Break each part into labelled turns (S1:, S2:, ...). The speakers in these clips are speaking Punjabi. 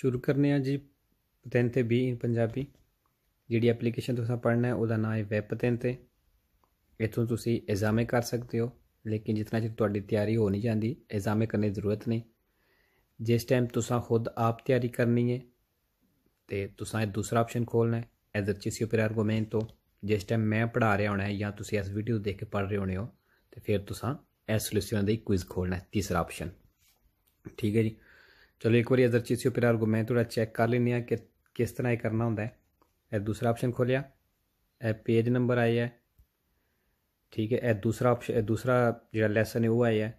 S1: ਸ਼ੁਰੂ ਕਰਨੇ ਆ ਜੀ ਪਤਨ ਤੇ ਬੀ ਇਨ ਪੰਜਾਬੀ ਜਿਹੜੀ ਐਪਲੀਕੇਸ਼ਨ ਤੁਸੀਂ ਪੜ੍ਹਨਾ ਹੈ ਉਹਦਾ ਨਾਮ ਹੈ ਵੈਬ ਪਤਨ ਤੇ ਇਥੋਂ ਤੁਸੀਂ ਐਗਜ਼ਾਮੇ ਕਰ ਸਕਦੇ ਹੋ ਲੇਕਿਨ ਜਿੰਨਾ ਚਿਰ ਤੁਹਾਡੀ ਤਿਆਰੀ ਹੋ ਨਹੀਂ ਜਾਂਦੀ ਐਗਜ਼ਾਮੇ ਕਰਨੇ ਦੀ ਜ਼ਰੂਰਤ ਨਹੀਂ ਜਿਸ ਟਾਈਮ ਤੁਸੀਂ ਖੁਦ ਆਪ ਤਿਆਰੀ ਕਰਨੀ ਹੈ ਤੇ ਤੁਸੀਂ ਇਹ ਦੂਸਰਾ ਆਪਸ਼ਨ ਖੋਲਣਾ ਹੈ ਉਪਰ ਆਰਗੂਮੈਂਟ ਤੋਂ ਜਿਸ ਟਾਈਮ ਮੈਂ ਪੜਾ ਰਿਹਾ ਹੋਣਾ ਹੈ ਜਾਂ ਤੁਸੀਂ ਇਸ ਵੀਡੀਓ ਦੇਖ ਕੇ ਪੜ ਰਹੇ ਹੋਣੇ ਹੋ ਤੇ ਫਿਰ ਤੁਸੀਂ ਐਸ ਸੋਲੂਸ਼ਨ ਦਾ ਇੱਕ ਕੁਇਜ਼ ਖੋਲਣਾ ਹੈ ਤੀਸਰਾ ਆਪਸ਼ਨ ਠੀਕ ਹੈ ਜੀ ਚਲੋ ਇੱਕ ਵਾਰੀ ਐਜ਼ਰਚੀਸੀਓ ਪਿਰਾਰ ਆਰਗੂਮੈਂਟ ਥੋੜਾ ਚੈੱਕ ਕਰ ਲੈਂਦੇ ਆ ਕਿ ਕਿਸ ਤਰ੍ਹਾਂ ਇਹ ਕਰਨਾ ਹੁੰਦਾ ਹੈ ਇਹ ਦੂਸਰਾ ਆਪਸ਼ਨ ਖੋਲਿਆ ਇਹ ਪੇਜ ਨੰਬਰ ਆਇਆ ਹੈ ਠੀਕ ਹੈ ਇਹ ਦੂਸਰਾ ਆਪਸ਼ਨ ਦੂਸਰਾ ਜਿਹੜਾ ਲੈਸਨ ਹੈ ਉਹ ਆਇਆ ਹੈ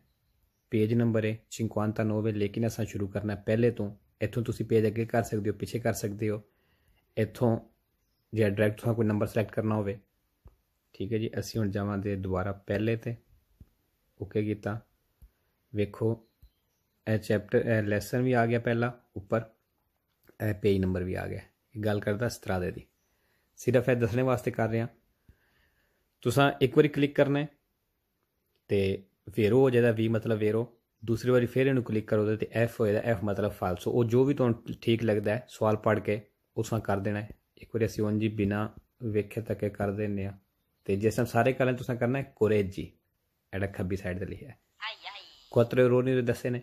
S1: ਪੇਜ ਨੰਬਰ ਹੈ 59 ਲੇਕਿਨ ਅਸਾਂ ਸ਼ੁਰੂ ਕਰਨਾ ਪਹਿਲੇ ਤੋਂ ਇੱਥੋਂ ਤੁਸੀਂ ਪੇਜ ਅੱਗੇ ਕਰ ਸਕਦੇ ਹੋ ਪਿੱਛੇ ਕਰ ਸਕਦੇ ਹੋ ਇੱਥੋਂ ਜੇ ਡਾਇਰੈਕਟ ਤੁਹਾਨੂੰ ਕੋਈ ਨੰਬਰ ਸਿਲੈਕਟ ਕਰਨਾ ਹੋਵੇ ਠੀਕ ਹੈ ਜੀ ਅਸੀਂ ਹੁਣ ਜਾਵਾਂਗੇ ਦੁਬਾਰਾ ਪਹਿਲੇ ਤੇ ਓਕੇ ਕੀਤਾ ਵੇਖੋ ਇਹ ਚੈਪਟਰ ਲੈਸਨ ਵੀ ਆ ਗਿਆ ਪਹਿਲਾ ਉੱਪਰ ਇਹ ਪੇਜ ਨੰਬਰ ਵੀ ਆ ਗਿਆ ਇਹ ਗੱਲ ਕਰਦਾ ਸਤਰਾ ਦੇ ਦੀ ਸਿਰਫ ਇਹ ਦੱਸਣੇ ਵਾਸਤੇ ਕਰ ਰਿਹਾ ਤੁਸੀਂ ਇੱਕ ਵਾਰੀ ਕਲਿੱਕ ਕਰਨਾ ਹੈ ਤੇ ਵੇਰੋ ਹੋ ਜਿਹਦਾ ਵੀ ਮਤਲਬ ਵੇਰੋ ਦੂਸਰੀ ਵਾਰੀ ਫਿਰ ਇਹਨੂੰ ਕਲਿੱਕ ਕਰੋ ਤੇ ਐਫ ਹੋਏਗਾ ਐਫ ਮਤਲਬ ਫਾਲਸ ਉਹ ਜੋ ਵੀ ਤੁਹਾਨੂੰ ਠੀਕ ਲੱਗਦਾ ਹੈ ਸਵਾਲ ਪੜ੍ਹ ਕੇ ਉਸਾਂ ਕਰ ਦੇਣਾ ਹੈ ਇੱਕ ਵਾਰੀ ਅਸੀਂ ਉਂਝ ਜੀ ਬਿਨਾ ਵੇਖੇ ਤੱਕ ਕਰ ਦਿੰਨੇ ਆ ਤੇ ਜੇ ਸਭ ਸਾਰੇ ਕਰਨ ਤੁਸੀਂ ਕਰਨਾ ਹੈ ਕੋਰੇਜੀ ਐਡਾ ਖੱਬੀ ਸਾਈਡ ਤੇ ਲਿਖਿਆ ਆਈ ਆਈ ਕੋਤਰੇ ਰੋਣੀ ਦੇ ਦੱਸੇ ਨੇ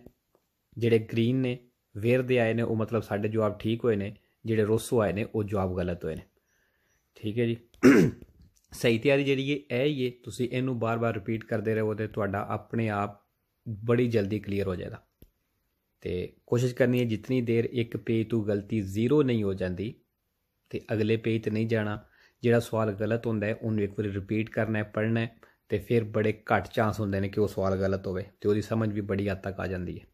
S1: ਜਿਹੜੇ ਗ੍ਰੀਨ ਨੇ ਵੇਰ ਦੇ ਆਏ ਨੇ ਉਹ ਮਤਲਬ ਸਾਡੇ ਜਵਾਬ ਠੀਕ ਹੋਏ ਨੇ ਜਿਹੜੇ ਰੋਸੋ ਆਏ ਨੇ ਉਹ ਜਵਾਬ ਗਲਤ ਹੋਏ ਨੇ ਠੀਕ ਹੈ ਜੀ ਸਹੀ ਤਿਆਰੀ ਜਿਹੜੀ ਹੈ ਇਹ ਹੀ ਤੁਸੀਂ ਇਹਨੂੰ ਬਾਰ-ਬਾਰ ਰਿਪੀਟ ਕਰਦੇ ਰਹੋ ਤੇ ਤੁਹਾਡਾ ਆਪਣੇ ਆਪ ਬੜੀ ਜਲਦੀ ਕਲੀਅਰ ਹੋ ਜਾਏਗਾ ਤੇ ਕੋਸ਼ਿਸ਼ ਕਰਨੀ ਹੈ ਜਿੰਨੀ ਦੇਰ ਇੱਕ ਪੇਜ ਤੋਂ ਗਲਤੀ ਜ਼ੀਰੋ ਨਹੀਂ ਹੋ ਜਾਂਦੀ ਤੇ ਅਗਲੇ ਪੇਜ ਤੇ ਨਹੀਂ ਜਾਣਾ ਜਿਹੜਾ ਸਵਾਲ ਗਲਤ ਹੁੰਦਾ ਹੈ ਉਹਨੂੰ ਇੱਕ ਵਾਰੀ ਰਿਪੀਟ ਕਰਨਾ ਹੈ ਪੜ੍ਹਨਾ ਹੈ ਤੇ ਫਿਰ ਬੜੇ ਘੱਟ ਚਾਂਸ ਹੁੰਦੇ ਨੇ ਕਿ ਉਹ ਸਵਾਲ ਗਲਤ ਹੋਵੇ ਤੇ ਉਹਦੀ ਸਮਝ ਵੀ ਬੜੀ ਹੱਦ ਤੱਕ ਆ ਜਾਂਦੀ ਹੈ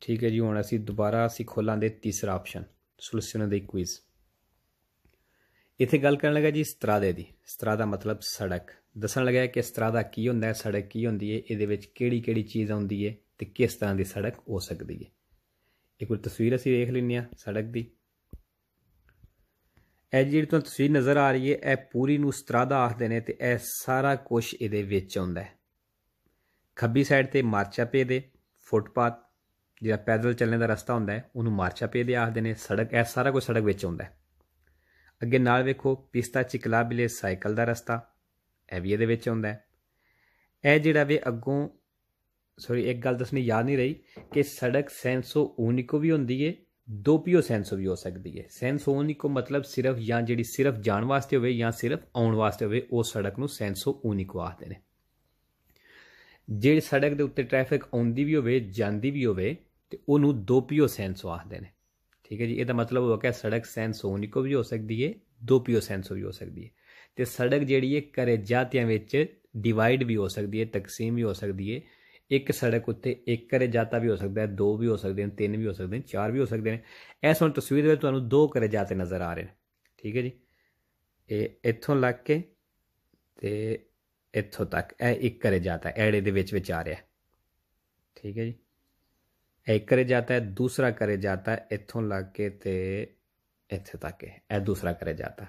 S1: ਠੀਕ ਹੈ ਜੀ ਹੁਣ ਅਸੀਂ ਦੁਬਾਰਾ ਅਸੀਂ ਖੋਲਾਂਗੇ ਤੀਸਰਾ ਆਪਸ਼ਨ ਸੋਲੂਸ਼ਨ ਦੇ ਕੁਇਜ਼ ਇੱਥੇ ਗੱਲ ਕਰਨ ਲੱਗਾ ਜੀ ਦੇ ਦੀ ਦਾ ਮਤਲਬ ਸੜਕ ਦੱਸਣ ਲੱਗਾ ਕਿ ਦਾ ਕੀ ਹੁੰਦਾ ਹੈ ਸੜਕ ਕੀ ਹੁੰਦੀ ਹੈ ਇਹਦੇ ਵਿੱਚ ਕਿਹੜੀ ਕਿਹੜੀ ਚੀਜ਼ ਆਉਂਦੀ ਹੈ ਤੇ ਕਿਸ ਤਰ੍ਹਾਂ ਦੀ ਸੜਕ ਹੋ ਸਕਦੀ ਹੈ ਇਹ ਕੋਈ ਤਸਵੀਰ ਅਸੀਂ ਵੇਖ ਲੈਂਦੇ ਆ ਸੜਕ ਦੀ ਇਹ ਜਿਹੜੀ ਤੁਹਾਨੂੰ ਤਸਵੀਰ ਨਜ਼ਰ ਆ ਰਹੀ ਹੈ ਇਹ ਪੂਰੀ ਨੂੰ ਦਾ ਆਖਦੇ ਨੇ ਤੇ ਇਹ ਸਾਰਾ ਕੁਝ ਇਹਦੇ ਵਿੱਚ ਆਉਂਦਾ ਹੈ ਖੱਬੀ ਸਾਈਡ ਤੇ ਮਾਰਚਾ ਪੇ ਦੇ ਫੁੱਟਪਾਥ ਜਿਹੜਾ ਪੈਦਲ ਚੱਲਣ ਦਾ ਰਸਤਾ ਹੁੰਦਾ ਹੈ ਉਹਨੂੰ ਮਾਰਚਾ ਪੇ ਦੇ ਆਖਦੇ ਨੇ ਸੜਕ ਐ ਸਾਰਾ ਕੁਝ ਸੜਕ ਵਿੱਚ ਹੁੰਦਾ ਹੈ ਅੱਗੇ ਨਾਲ ਵੇਖੋ ਪਿਸਤਾ ਚਿਕਲਾ ਬਿਲੇ ਸਾਈਕਲ ਦਾ ਰਸਤਾ ਐ ਵੀ ਇਹਦੇ ਵਿੱਚ ਹੁੰਦਾ ਹੈ ਇਹ ਜਿਹੜਾ ਵੇ ਅੱਗੋਂ ਸੌਰੀ ਇੱਕ ਗੱਲ ਦੱਸਣੀ ਯਾਦ ਨਹੀਂ ਰਹੀ ਕਿ ਸੜਕ ਸੈਂਸੋ ਉਨਿਕੋ ਵੀ ਹੁੰਦੀ ਏ ਦੋਪੀਓ ਸੈਂਸੋ ਵੀ ਹੋ ਸਕਦੀ ਏ ਸੈਂਸੋ ਉਨਿਕੋ ਮਤਲਬ ਸਿਰਫ ਜਾਂ ਜਿਹੜੀ ਸਿਰਫ ਜਾਣ ਵਾਸਤੇ ਹੋਵੇ ਜਾਂ ਸਿਰਫ ਆਉਣ ਵਾਸਤੇ ਹੋਵੇ ਉਹ ਸੜਕ ਨੂੰ ਸੈਂਸੋ ਊਨਿਕੋ ਆਖਦੇ ਨੇ ਜਿਹੜੀ ਸੜਕ ਦੇ ਉੱਤੇ ਟ੍ਰੈਫਿਕ ਆਉਂਦੀ ਵੀ ਹੋਵੇ ਜਾਂਦੀ ਵੀ ਹੋਵੇ ਤੇ ਉਹਨੂੰ ਦੋਪੀਓ ਸੈਂਸੋ ਆਖਦੇ ਨੇ ਠੀਕ ਹੈ ਜੀ ਇਹਦਾ ਮਤਲਬ ਹੋਇਆ ਕਿ ਸੜਕ ਸੈਂਸੋ ਕੋ ਵੀ ਹੋ ਸਕਦੀ ਹੈ ਦੋਪੀਓ ਸੈਂਸੋ ਵੀ ਹੋ ਸਕਦੀ ਹੈ ਤੇ ਸੜਕ ਜਿਹੜੀ ਹੈ ਕਰੇ ਜਾਤਿਆਂ ਵਿੱਚ ਡਿਵਾਈਡ ਵੀ ਹੋ ਸਕਦੀ ਹੈ ਤਕਸੀਮ ਵੀ ਹੋ ਸਕਦੀ ਹੈ ਇੱਕ ਸੜਕ ਉੱਤੇ ਇੱਕ ਕਰੇ ਜਾਤਾ ਵੀ ਹੋ ਸਕਦਾ ਹੈ ਦੋ ਵੀ ਹੋ ਸਕਦੇ ਨੇ ਤਿੰਨ ਵੀ ਹੋ ਸਕਦੇ ਨੇ ਚਾਰ ਵੀ ਹੋ ਸਕਦੇ ਨੇ ਇਸ ਹੁਣ ਤਸਵੀਰ ਵਿੱਚ ਤੁਹਾਨੂੰ ਦੋ ਕਰੇ ਜਾਤੇ ਨਜ਼ਰ ਆ ਰਹੇ ਨੇ ਠੀਕ ਹੈ ਜੀ ਇਹ ਇੱਥੋਂ ਲੱਗ ਕੇ ਤੇ ਇੱਥੋਂ ਤੱਕ ਇਹ ਇੱਕ ਕਰੇ ਜਾਤਾ ਐੜੇ ਦੇ ਵਿੱਚ ਵਿਚਾਰਿਆ ਠੀਕ ਹੈ ਜੀ ਇੱਕ ਕਰੇ ਜਾਤਾ ਹੈ ਦੂਸਰਾ ਕਰੇ ਜਾਤਾ ਹੈ ਇੱਥੋਂ ਲੱਗ ਕੇ ਤੇ ਇੱਥੇ ਤੱਕ ਇਹ ਦੂਸਰਾ ਕਰੇ ਜਾਤਾ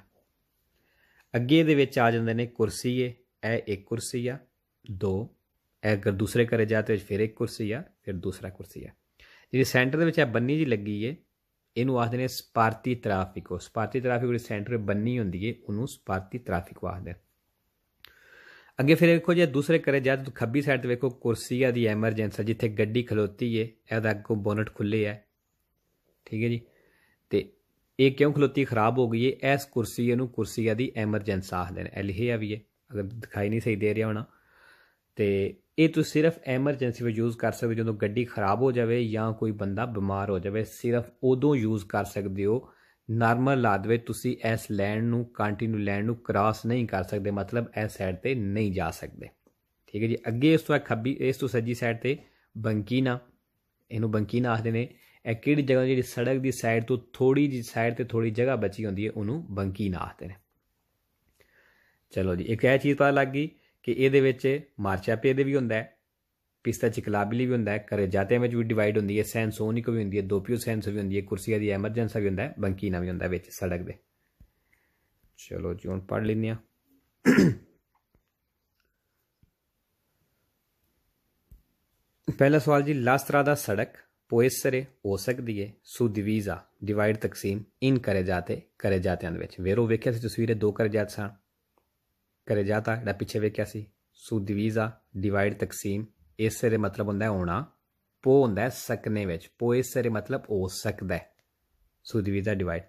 S1: ਅੱਗੇ ਦੇ ਵਿੱਚ ਆ ਜਾਂਦੇ ਨੇ ਕੁਰਸੀਏ ਇਹ ਇੱਕ ਕੁਰਸੀ ਆ ਦੋ ਇਹ ਅਗਰ ਦੂਸਰੇ ਕਰੇ ਜਾਤੇ ਵਿੱਚ ਫਿਰ ਇੱਕ ਕੁਰਸੀ ਆ ਫਿਰ ਦੂਸਰਾ ਕੁਰਸੀ ਆ ਜਿਹੜੀ ਸੈਂਟਰ ਦੇ ਵਿੱਚ ਇਹ ਬੰਨੀ ਜੀ ਲੱਗੀ ਏ ਇਹਨੂੰ ਆਖਦੇ ਨੇ ਸਪਾਰਤੀ ਟ੍ਰੈਫਿਕੋ ਸਪਾਰਤੀ ਟ੍ਰੈਫਿਕ ਜਿਹੜੀ ਸੈਂਟਰ ਬੰਨੀ ਹੁੰਦੀ ਏ ਉਹਨੂੰ ਸਪਾਰਤੀ ਟ੍ਰੈਫਿਕੋ ਆਖਦੇ ਨੇ ਅੱਗੇ ਫਿਰ ਵੇਖੋ ਜੇ ਦੂਸਰੇ ਕਰੇ ਜਾ ਤੁਸੀਂ ਖੱਬੀ ਸਾਈਡ ਤੇ ਵੇਖੋ ਕੁਰਸੀ ਆ ਦੀ ਐਮਰਜੈਂਸੀ ਜਿੱਥੇ ਗੱਡੀ ਖਲੋਤੀ ਏ ਇਹਦਾ ਅੱਗੋਂ ਬੋਨਟ ਖੁੱਲੇ ਆ ਠੀਕ ਹੈ ਜੀ ਤੇ ਇਹ ਕਿਉਂ ਖਲੋਤੀ ਖਰਾਬ ਹੋ ਗਈ ਏ ਇਸ ਕੁਰਸੀ ਨੂੰ ਕੁਰਸੀ ਆ ਦੀ ਐਮਰਜੈਂਸੀ ਆਖਦੇ ਨੇ ਆ ਵੀ ਏ ਅਗਰ ਦਿਖਾਈ ਨਹੀਂ ਸਹੀ ਦੇ ਰਿਹਾ ਹੋਣਾ ਤੇ ਇਹ ਤੁਸੀਂ ਸਿਰਫ ਐਮਰਜੈਂਸੀ ਵਿੱਚ ਯੂਜ਼ ਕਰ ਸਕਦੇ ਜਦੋਂ ਗੱਡੀ ਖਰਾਬ ਹੋ ਜਾਵੇ ਜਾਂ ਕੋਈ ਬੰਦਾ ਬਿਮਾਰ ਹੋ ਜਾਵੇ ਸਿਰਫ ਉਦੋਂ ਯੂਜ਼ ਕਰ ਸਕਦੇ ਹੋ ਨਾਰਮਲ ਲਾਦਵੇ ਵਿੱਚ ਤੁਸੀਂ ਇਸ ਲੈਂਡ ਨੂੰ ਕੰਟੀਨਿਊ ਲੈਂਡ ਨੂੰ ਕ੍ਰਾਸ ਨਹੀਂ ਕਰ ਸਕਦੇ ਮਤਲਬ ਇਸ ਸਾਈਡ ਤੇ ਨਹੀਂ ਜਾ ਸਕਦੇ ਠੀਕ ਹੈ ਜੀ ਅੱਗੇ ਇਸ ਤੋਂ ਖੱਬੀ ਇਸ ਤੋਂ ਸੱਜੀ ਸਾਈਡ ਤੇ ਬੰਕੀਨਾ ਇਹਨੂੰ ਬੰਕੀਨਾ ਆਖਦੇ ਨੇ ਇਹ ਕਿਹੜੀ ਜਗ੍ਹਾ ਜਿਹੜੀ ਸੜਕ ਦੀ ਸਾਈਡ ਤੋਂ ਥੋੜੀ ਜੀ ਸਾਈਡ ਤੇ ਥੋੜੀ ਜਗ੍ਹਾ ਬਚੀ ਹੁੰਦੀ ਹੈ ਉਹਨੂੰ ਬੰਕੀਨਾ ਆਖਦੇ ਨੇ ਚਲੋ ਜੀ ਇੱਕ ਇਹ ਚੀਜ਼ ਪਤਾ ਲੱਗ ਗਈ ਕਿ ਇਹਦੇ ਵਿੱਚ ਮਾਰਚਾ ਪੇ ਦੇ ਵੀ ਹੁੰਦਾ ਹੈ ਵੀ पिस्ता चिकलाबिली भी होंगे करजाते में भी डिवाइड होंगी है सैनसोनिक भी होंगी है दोपियो सैंस भी होंगी है कुर्सिया की एमरजेंसा भी होंगे बंकीना भी होंगे बच्चे सड़क के चलो जी हूँ पढ़ लें ਪਹਿਲਾ ਸਵਾਲ ਜੀ ਲਾਸਤਰਾ ਦਾ ਸੜਕ ਪੋਇਸਰੇ ਹੋ ਸਕਦੀ ਹੈ ਸੁਦਿਵੀਜ਼ਾ ਡਿਵਾਈਡ ਤਕਸੀਮ ਇਨ ਕਰੇ ਜਾਤੇ ਕਰੇ ਜਾਤਿਆਂ ਦੇ ਵਿੱਚ ਵੇਰੋ ਵੇਖਿਆ ਸੀ ਤਸਵੀਰੇ ਦੋ ਕਰੇ ਜਾਤ ਸਨ ਕਰੇ ਜਾਤਾ ਜਿਹੜਾ ਪਿੱਛੇ ਵੇਖਿਆ ਸੀ ਸੁਦਿਵੀਜ਼ਾ ਡਿਵਾਈਡ ਤਕਸੀਮ ਇਸੇ ਦੇ ਮਤਲਬ ਹੁੰਦਾ ਹੋਣਾ ਪੋ ਹੁੰਦਾ ਸਕਨੇ ਵਿੱਚ ਪੋ ਇਸੇ ਦੇ ਮਤਲਬ ਹੋ ਸਕਦਾ ਸੋ ਦਾ ਡਿਵਾਈਡ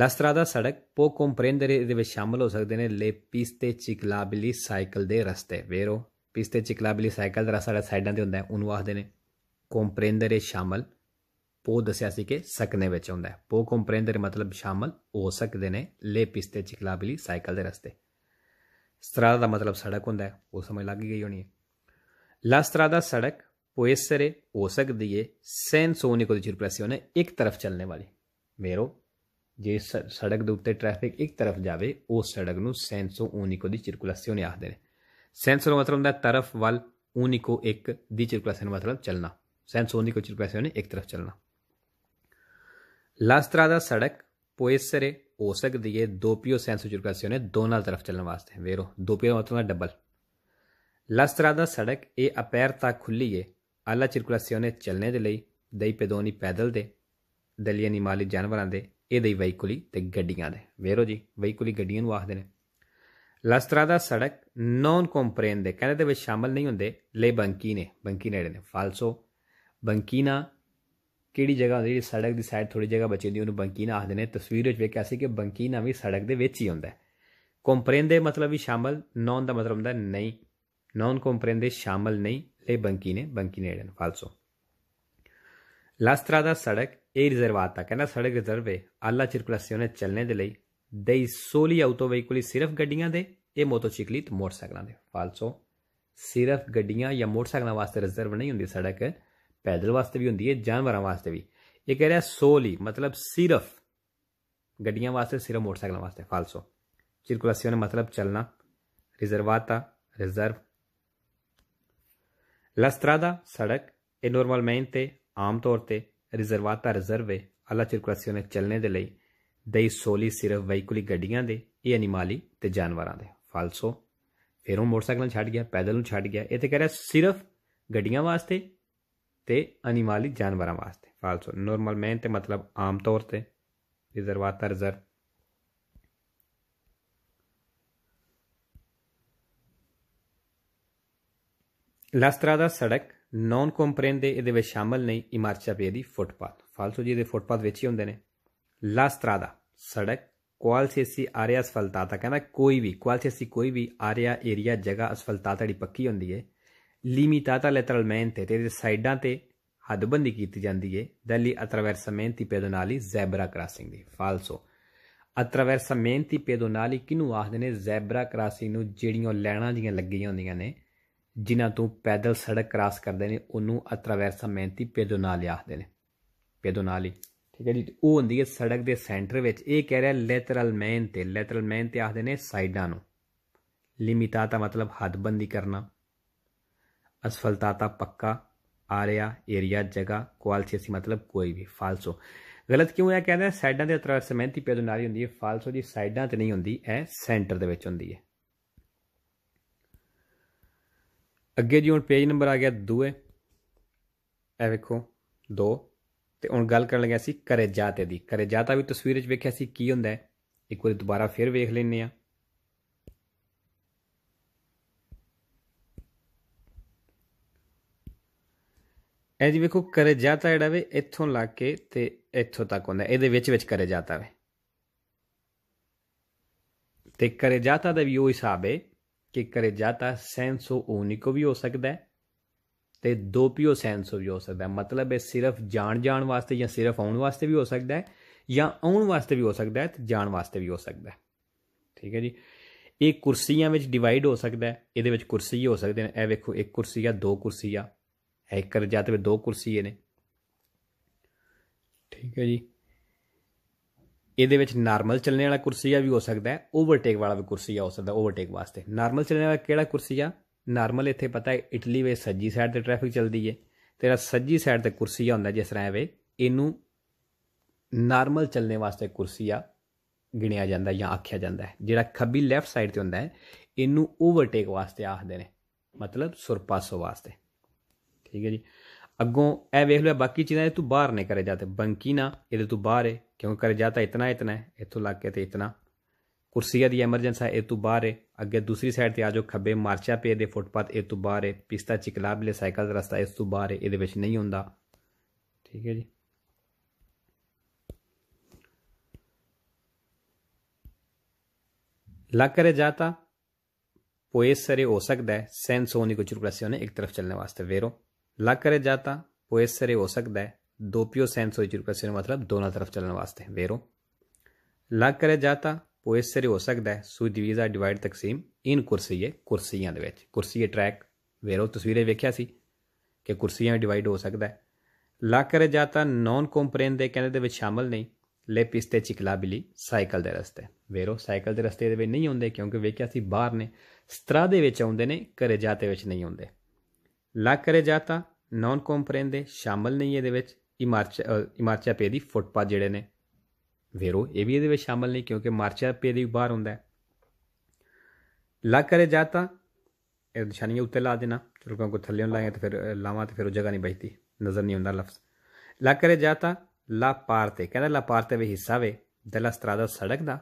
S1: ਲਸਤਰਾ ਦਾ ਸੜਕ ਪੋ ਕੰਪਰੇਂਡਰੇ ਦੇ ਵਿੱਚ ਸ਼ਾਮਲ ਹੋ ਸਕਦੇ ਨੇ ਲੈ ਪੀਸਤੇ ਚਿਕਲਾਬਲੀ ਸਾਈਕਲ ਦੇ ਰਸਤੇ ਵੇਰੋ ਪੀਸਤੇ ਚਿਕਲਾਬਲੀ ਸਾਈਕਲ ਦਾ ਰਸਤਾ ਸਾਈਡਾਂ ਤੇ ਹੁੰਦਾ ਉਹਨੂੰ ਆਖਦੇ ਨੇ ਕੰਪਰੇਂਡਰੇ ਸ਼ਾਮਲ ਪੋ ਦੱਸਿਆ ਸੀ ਕਿ ਸਕਨੇ ਵਿੱਚ ਹੁੰਦਾ ਪੋ ਕੰਪਰੇਂਦਰ ਮਤਲਬ ਸ਼ਾਮਲ ਹੋ ਸਕਦੇ ਨੇ ਲੈ ਪਿਸਤੇ ਚਿਕਲਾਬਲੀ ਸਾਈਕਲ ਦੇ ਰਸਤੇ ਸਤਰਾ ਦਾ ਮਤਲਬ ਸੜਕ ਹੁੰਦਾ ਉਹ ਸਮਝ ਲੱਗ ਗਈ ਹੋਣੀ ਹੈ ਸੜਕ लास्ट्रादा सड़क पोएसरे ओसक दिए सैन सोने को circolazione ਇੱਕ ਤਰਫ ਚੱਲਣੇ ਵਾਲੀ ਮੇਰੋ ਜੇ ਸੜਕ ਦੇ ਉੱਤੇ ਟ੍ਰੈਫਿਕ ਇੱਕ ਤਰਫ ਜਾਵੇ ਉਸ ਸੜਕ ਨੂੰ ਸੈਂਸੋ ਊਨਿਕੋ ਦੀ ਸਰਕੂਲੇਸ਼ਨ ਆਖਦੇ ਨੇ ਸੈਂਸੋ ਮਤਲਬ ਹੁੰਦਾ ਤਰਫ ਵੱਲ ਊਨਿਕੋ ਇੱਕ ਦੀ ਸਰਕੂਲੇਸ਼ਨ ਮਤਲਬ ਚੱਲਣਾ ਸੈਂਸੋ ਊਨਿਕੋ ਸਰਕੂਲੇਸ਼ਨ ਇੱਕ ਤਰਫ ਚੱਲਣਾ ਲਾਸਟਰਾਦਾ ਸੜਕ ਪੋਇਸਰੇ ਹੋ ਸਕਦੀ ਹੈ ਦੋਪੀਓ ਸੈਂਸੋ ਸਰਕੂਲੇਸ਼ਨ ਦੋਨਾਂ ਤਰਫ ਚੱਲਣ ਵਾਸਤੇ ਵੇਰੋ ਦੋਪੀਓ ਮਤਲਬ ਹੁੰਦਾ ਡਬਲ ਲਾ ਸਟਰਾਦਾ ਸੜਕ ਇਹ ਅਪੈਰ ਤੱਕ ਖੁੱਲੀ ਏ ਆਲਾ circolazione ਚੱਲਣੇ ਦੇ ਲਈ ਦਈ ਪੈਦੋਨੀ ਪੈਦਲ ਦੇ ਦਲੀ ਮਾਲੀ ਜਾਨਵਰਾਂ ਦੇ ਇਹ dei veicoli ਤੇ ਗੱਡੀਆਂ ਦੇ ਵੇਰੋ ਜੀ veicoli ਗੱਡੀਆਂ ਨੂੰ ਆਖਦੇ ਨੇ ਲਾ ਸਟਰਾਦਾ ਸੜਕ non ਦੇ ਕਹਿੰਦੇ ਦੇ ਵਿੱਚ ਸ਼ਾਮਲ ਨਹੀਂ ਹੁੰਦੇ ਬੰਕੀ ਨੇ ਬੰਕੀ ਨੇੜੇ ਨੇ ਫਾਲਸੋ ਬੰਕੀਨਾ ਕਿਹੜੀ ਜਗ੍ਹਾ ਹੁੰਦੀ ਜਿਹੜੀ ਸੜਕ ਦੀ ਸਾਈਡ ਥੋੜੀ ਜਗ੍ਹਾ ਬਚੀ ਹੁੰਦੀ ਉਹਨੂੰ ਬੰਕੀਨਾ ਆਖਦੇ ਨੇ ਤਸਵੀਰ ਵਿੱਚ ਵੇਖਿਆ ਸੀ ਕਿ ਬੰਕੀਨਾ ਵੀ ਸੜਕ ਦੇ ਵਿੱਚ ਹੀ ਹੁੰਦਾ ਹੈ ਕੰਪਰੇਂਦੇ ਮਤਲਬ ਵੀ ਸ਼ਾਮਲ ਨੌਨ ਦਾ ਮਤਲਬ ਹੁੰਦਾ ਨਹੀਂ Non comprende ਸ਼ਾਮਲ ਨਹੀਂ ले ਬੰਕੀ ਨੇ ਬੰਕੀ ਨੇ एडन ਫਾਲਸੋ La strada ਸੜਕ ਇਹ ਰਿਜ਼ਰਵਾਤ ਆ ਕਹਿੰਦਾ ਸੜਕ ਰਿਜ਼ਰਵ ਹੈ ਆਲਾ ਸਰਕੂਲੇਸ਼ਨ ਚੱਲਣੇ ਦੇ ਲਈ ਦੇ ਸੋਲੀ ਆਟੋ ਵਹੀਕਲ ਸਿਰਫ ਗੱਡੀਆਂ ਦੇ ਇਹ ਮੋਟਰਸਾਈਕਲੀ ਤੇ ਮੋਟਰਸਾਈਕਲਾਂ ਦੇ ਫਾਲਸੋ ਸਿਰਫ ਗੱਡੀਆਂ ਜਾਂ ਮੋਟਰਸਾਈਕਲਾਂ ਵਾਸਤੇ ਰਿਜ਼ਰਵ ਨਹੀਂ ਹੁੰਦੀ ਸੜਕ ਪੈਦਲ ਵਾਸਤੇ ਵੀ ਹੁੰਦੀ ਹੈ ਜਾਨਵਰਾਂ ਵਾਸਤੇ ਵੀ ਇਹ ਕਹਿ ਰਿਹਾ ਸੋਲੀ ਮਤਲਬ ਸਿਰਫ ਗੱਡੀਆਂ ਵਾਸਤੇ ਸਿਰਫ ਮੋਟਰਸਾਈਕਲਾਂ ਵਾਸਤੇ ਫਾਲਸੋ ਸਰਕੂਲੇਸ਼ਨ ਮਤਲਬ ਚੱਲਣਾ ਰਿਜ਼ਰਵਾਤਾ ਰਿਜ਼ਰਵ La strada, सड़क, è normalmente, ਆਮ ਤੌਰ ਤੇ, ਰਿਜ਼ਰਵਾਤਾ ਰਿਜ਼ਰਵ ਹੈ ਅਲਾ ਸਰਕੂਲੇਸ਼ਨ ਚੱਲਣੇ ਦੇ ਲਈ ਦਈ ਸੋਲੀ ਸਿਰਫ ਵਹੀਕੁਲੀ ਗੱਡੀਆਂ ਦੇ ਇਹ ਅਨਿਮਾਲੀ ਤੇ ਜਾਨਵਰਾਂ ਦੇ ਫਾਲਸੋ ਫਿਰ ਉਹ ਮੋਟਰਸਾਈਕਲ ਛੱਡ ਗਿਆ ਪੈਦਲ ਨੂੰ ਛੱਡ ਗਿਆ ਇਹ ਤੇ ਕਹ ਰਿਹਾ ਸਿਰਫ ਗੱਡੀਆਂ ਵਾਸਤੇ ਤੇ ਅਨਿਮਾਲੀ ਜਾਨਵਰਾਂ ਵਾਸਤੇ ਫਾਲਸੋ ਨਾਰਮਲ ਮੈਨ ਤੇ ਮਤਲਬ ਆਮ ਤੌਰ ਤੇ ਰਿਜ਼ਰਵਾਤਾ ਰਿਜ਼ਰਵ ਲਾਸਟਰਾਦਾ ਸੜਕ ਨੌਨ ਕੰਪ੍ਰੇਂਦੇ ਇਹਦੇ ਵਿੱਚ ਸ਼ਾਮਲ ਨਹੀਂ ਪੇ ਦੀ ਫੁੱਟਪਾਥ ਫਾਲਸੋ ਜੀ ਦੇ ਫੁੱਟਪਾਥ ਵਿੱਚ ਹੀ ਹੁੰਦੇ ਨੇ ਲਾਸਟਰਾਦਾ ਸੜਕ ਕੁਆਲਸੇਸੀ ਆਰਿਆ ਦਾ ਕਹਿੰਦਾ ਕੋਈ ਵੀ ਕੁਆਲਸੀਸੀ ਕੋਈ ਵੀ ਆਰਿਆ ਏਰੀਆ ਜਗ੍ਹਾ ਅਸਫਲਤਾ ਤੜੀ ਪੱਕੀ ਹੁੰਦੀ ਹੈ ਲਿਮਿਟਾਤਾ ਲੈਟਰਲ ਮੇਨ ਤੇ ਤੇ ਸਾਈਡਾਂ ਤੇ ਹੱਦਬੰਦੀ ਕੀਤੀ ਜਾਂਦੀ ਹੈ ਦਿੱਲੀ ਅਤਰਵੈਰਸਮੈਂਤੀ ਪੇਦੋਨਾਲੀ ਜ਼ੈਬਰਾ ਕ੍ਰਾਸਿੰਗ ਦੀ ਫਾਲਸੋ ਅਤਰਵੈਰਸਮੈਂਤੀ ਪੇਦੋਨਾਲੀ ਕਿਨੂੰ ਆਖਦੇ ਨੇ ਜ਼ੈਬਰਾ ਕ੍ਰਾਸਿੰਗ ਨੂੰ ਜਿਹੜੀਆਂ ਲੈਣਾ ਜੀਆਂ ਲੱਗੀਆਂ ਹੁੰਦੀਆਂ ਨੇ ਜਿਨ੍ਹਾਂ ਤੋਂ ਪੈਦਲ ਸੜਕ ਕ੍ਰਾਸ ਕਰਦੇ ਨੇ ਉਹਨੂੰ ਅਟਰਾਵਰਸਾ ਮੈਂਤੀ ਪੈਦੋਨਾਲੀ ਆਖਦੇ ਨੇ ਪੈਦੋਨਾਲੀ ਠੀਕ ਹੈ ਜੀ ਉਹ ਹੁੰਦੀ ਹੈ ਸੜਕ ਦੇ ਸੈਂਟਰ ਵਿੱਚ ਇਹ ਕਹਿ ਰਿਹਾ ਲੈਟਰਲ ਮੈਨ ਤੇ ਲੈਟਰਲ ਮੈਨ ਤੇ ਆਖਦੇ ਨੇ ਸਾਈਡਾਂ ਨੂੰ ਲਿਮਿਟਾ ਦਾ ਮਤਲਬ ਹੱਦਬੰਦੀ ਕਰਨਾ ਅਸਫਲਤਾ ਦਾ ਪੱਕਾ ਆਰਿਆ ਏਰੀਆ ਜਗ੍ਹਾ ਕੁਆਲਸੀ ਮਤਲਬ ਕੋਈ ਵੀ ਫਾਲਸੋ ਗਲਤ ਕਿਉਂ ਹੈ ਕਹਿੰਦਾ ਸਾਈਡਾਂ ਦੇ ਅਤਰਾ ਸਮੈਂਤੀ ਪੈਦੋਨਾਲੀ ਹੁੰਦੀ ਹੈ ਫਾਲਸੋ ਦੀ ਸਾਈਡਾਂ ਤੇ ਨਹੀਂ ਹੁੰਦੀ ਇਹ ਸੈਂਟਰ ਦੇ ਵਿੱਚ ਹੁੰਦੀ ਹੈ ਅੱਗੇ ਜੀ ਹੁਣ ਪੇਜ ਨੰਬਰ ਆ ਗਿਆ 2 ਇਹ ਵੇਖੋ 2 ਤੇ ਹੁਣ ਗੱਲ ਕਰਨ ਲੱਗਿਆ ਸੀ ਕਰੇ ਜਾਤੇ ਦੀ ਕਰੇ ਜਾਤਾ ਵੀ ਤਸਵੀਰ ਵਿੱਚ ਵੇਖਿਆ ਸੀ ਕੀ ਹੁੰਦਾ ਇੱਕ ਵਾਰੀ ਦੁਬਾਰਾ ਫਿਰ ਵੇਖ ਲੈਨੇ ਆ ਐ ਜੀ ਵੇਖੋ ਕਰੇ ਜਾਤਾ ਜਿਹੜਾ ਵੇ ਇੱਥੋਂ ਲਾ ਕੇ ਤੇ ਇੱਥੋਂ ਤੱਕ ਹੁੰਦਾ ਇਹਦੇ ਵਿੱਚ ਵਿੱਚ ਕਰੇ ਜਾਤਾ ਵੇ ਤੇ ਕਰੇ ਜਾਤਾ ਦਾ ਵੀ ਉਹ ਹਿਸਾਬ ਹੈ कि ਤਾਂ ਸੈਂਸੋ ਉਨਿਕੋ ਵੀ ਹੋ ਸਕਦਾ ਹੈ ਤੇ ਦੋਪੀਓ ਸੈਂਸੋ ਵੀ ਹੋ ਸਕਦਾ ਹੈ ਮਤਲਬ ਇਹ ਸਿਰਫ ਜਾਣ ਜਾਣ ਵਾਸਤੇ ਜਾਂ ਸਿਰਫ ਆਉਣ ਵਾਸਤੇ ਵੀ ਹੋ ਸਕਦਾ ਹੈ ਜਾਂ ਆਉਣ ਵਾਸਤੇ ਵੀ ਹੋ ਸਕਦਾ ਹੈ ਤੇ ਜਾਣ ਵਾਸਤੇ ਵੀ ਹੋ ਸਕਦਾ ਹੈ ਠੀਕ ਹੈ ਜੀ ਇਹ ਕੁਰਸੀਆਂ ਵਿੱਚ ਡਿਵਾਈਡ ਹੋ ਸਕਦਾ ਹੈ ਇਹਦੇ ਵਿੱਚ ਕੁਰਸੀ ਹੀ ਹੋ ਸਕਦੇ ਨੇ ਇਹ ਵੇਖੋ ਇੱਕ ਕੁਰਸੀ ਆ ਦੋ ਕੁਰਸੀ ਆ ਇੱਕ ਕਰ ਜਾਂ ਤੇ ਦੋ ਇਹ ਨੇ ਠੀਕ ਹੈ ਜੀ ਇਹਦੇ ਵਿੱਚ ਨਾਰਮਲ ਚੱਲਣ ਵਾਲਾ ਕੁਰਸੀ ਆ ਵੀ ਹੋ ਸਕਦਾ ਹੈ ਓਵਰਟੇਕ ਵਾਲਾ ਵੀ ਕੁਰਸੀ ਆ ਹੋ ਸਕਦਾ ਓਵਰਟੇਕ ਵਾਸਤੇ ਨਾਰਮਲ ਚੱਲਣ ਵਾਲਾ ਕਿਹੜਾ ਕੁਰਸੀ ਆ ਨਾਰਮਲ ਇੱਥੇ ਪਤਾ ਹੈ ਇਟਲੀ ਵੇ ਸੱਜੀ ਸਾਈਡ ਤੇ ਟ੍ਰੈਫਿਕ ਚੱਲਦੀ ਏ ਤੇਰਾ ਸੱਜੀ ਸਾਈਡ ਤੇ ਕੁਰਸੀ ਆ ਹੁੰਦਾ ਜਿਸ ਤਰ੍ਹਾਂ ਵੇ ਇਹਨੂੰ ਨਾਰਮਲ ਚੱਲਣ ਵਾਸਤੇ ਕੁਰਸੀਆ ਗਿਣਿਆ ਜਾਂਦਾ ਜਾਂ ਆਖਿਆ ਜਾਂਦਾ ਹੈ ਜਿਹੜਾ ਖੱਬੀ ਲੈਫਟ ਸਾਈਡ ਤੇ ਹੁੰਦਾ ਹੈ ਇਹਨੂੰ ਓਵਰਟੇਕ ਵਾਸਤੇ ਆਖਦੇ ਨੇ ਮਤਲਬ ਸੁਰਪਾਸੋ ਵਾਸਤੇ ਠੀਕ ਹੈ ਜੀ ਅੱਗੋਂ ਇਹ ਵੇਖ ਲੈ ਬਾਕੀ ਚੀਜ਼ਾਂ ਇਹ ਤੂੰ ਬਾਹਰ ਨਹੀਂ ਕਰੇ ਜਾਤੇ ਬੰਕੀ ਨਾ ਇਹਦੇ ਤੂੰ ਬਾਹਰ ਹੈ ਕਿਉਂ ਕਰੇ ਜਾਤਾ ਇਤਨਾ ਇਤਨਾ ਇੱਥੋਂ ਲੱਗ ਕੇ ਤੇ ਇਤਨਾ ਕੁਰਸੀਆ ਦੀ ਹੈ ਇਹ ਤੂੰ ਬਾਹਰ ਹੈ ਅੱਗੇ ਦੂਸਰੀ ਸਾਈਡ ਤੇ ਆ ਜਾਓ ਖੱਬੇ ਮਾਰਚਾ ਪੇ ਦੇ ਫੁੱਟਪਾਥ ਇਹ ਤੂੰ ਬਾਹਰ ਹੈ ਪਿਸਤਾ ਚਿਕਲਾਬਲੇ ਸਾਈਕਲ ਦਾ ਰਸਤਾ ਇਸ ਤੂੰ ਬਾਹਰ ਹੈ ਇਹਦੇ ਵਿੱਚ ਨਹੀਂ ਹੁੰਦਾ ਠੀਕ ਹੈ ਜੀ लग करे जाता पोएस ਹੋ ਸਕਦਾ ਹੈ है सेंस होने को चुरकुलासियों ने एक तरफ चलने वास्ते लग जाता ਹੋ ਸਕਦਾ ਹੈ ਦੋਪਿਓ दोपियो सेंस हो चुका ਮਤਲਬ ਦੋਨਾਂ ਤਰਫ ਚੱਲਣ ਵਾਸਤੇ ਵੇਰੋ ਲੱਗ ਕਰੇ ਜਾਤਾ ਪੋਇਸਰੇ ਹੋ ਸਕਦਾ ਹੈ ਸੋ ਡਿਵੀਜ਼ਾ ਡਿਵਾਈਡ ਤਕਸੀਮ ਇਨ ਕੁਰਸੀਏ ਕੁਰਸੀਆਂ ਦੇ ਵਿੱਚ ਕੁਰਸੀਏ ਟਰੈਕ ਵੇਰੋ ਤਸਵੀਰੇ ਵੇਖਿਆ ਸੀ ਕਿ ਕੁਰਸੀਆਂ ਡਿਵਾਈਡ ਹੋ ਸਕਦਾ ਹੈ ਲੱਗ ਕਰੇ ਜਾਤਾ ਨੌਨ ਕੰਪਰੇਨ ਦੇ ਕਹਿੰਦੇ ਦੇ ਵਿੱਚ ਸ਼ਾਮਲ ਨਹੀਂ ਲੈ ਪਿਸਤੇ ਚਿਕਲਾ ਬਿਲੀ ਸਾਈਕਲ ਦੇ ਰਸਤੇ ਵੇਰੋ ਸਾਈਕਲ ਦੇ ਰਸਤੇ ਦੇ ਵਿੱਚ ਨਹੀਂ ਹੁੰਦੇ ਕਿਉਂਕਿ ਵੇਖਿਆ ਸੀ ਬਾਹਰ ਨੇ ਸਤਰਾ ਦੇ ਵਿੱਚ ਆਉਂਦੇ ਨੇ ਕਰੇ ਜਾਤੇ ਵਿੱਚ ਨਹੀਂ ਹੁੰਦੇ ਲਾ ਨੌਨ ਨਾਨ ਦੇ ਸ਼ਾਮਲ ਨਹੀਂ ਇਹਦੇ ਵਿੱਚ ਇਮਾਰਚਾ ਪੇ ਦੀ ਫੁੱਟਪਾਥ ਜਿਹੜੇ ਨੇ ਵੇਰੋ ਇਹ ਵੀ ਇਹਦੇ ਵਿੱਚ ਸ਼ਾਮਲ ਨਹੀਂ ਕਿਉਂਕਿ ਮਾਰਚਾ ਪੇ ਦੀ ਬਾਹਰ ਹੁੰਦਾ ਹੈ ਲਾ ਕਰੇਜਾਤਾ ਇਹ ਨਿਸ਼ਾਨੀਆਂ ਉੱਤੇ ਲਾ ਦੇਣਾ ਚਲੋ ਕੋ ਥੱਲੇ ਲਾਏ ਤਾਂ ਫਿਰ ਲਾਵਾਂ ਤੇ ਫਿਰ ਉਹ ਜਗ੍ਹਾ ਨਹੀਂ ਬਚਦੀ ਨਜ਼ਰ ਨਹੀਂ ਹੁੰਦਾ ਲਫ਼ਜ਼ ਲਾ ਕਰੇਜਾਤਾ ਲਾ ਪਾਰਤੇ ਕਹਿੰਦਾ ਲਾ ਪਾਰਤੇ ਵੀ ਹਿੱਸਾ ਵੇ ਦਲਾ ਸਤਰਾਦਾ ਸੜਕ ਦਾ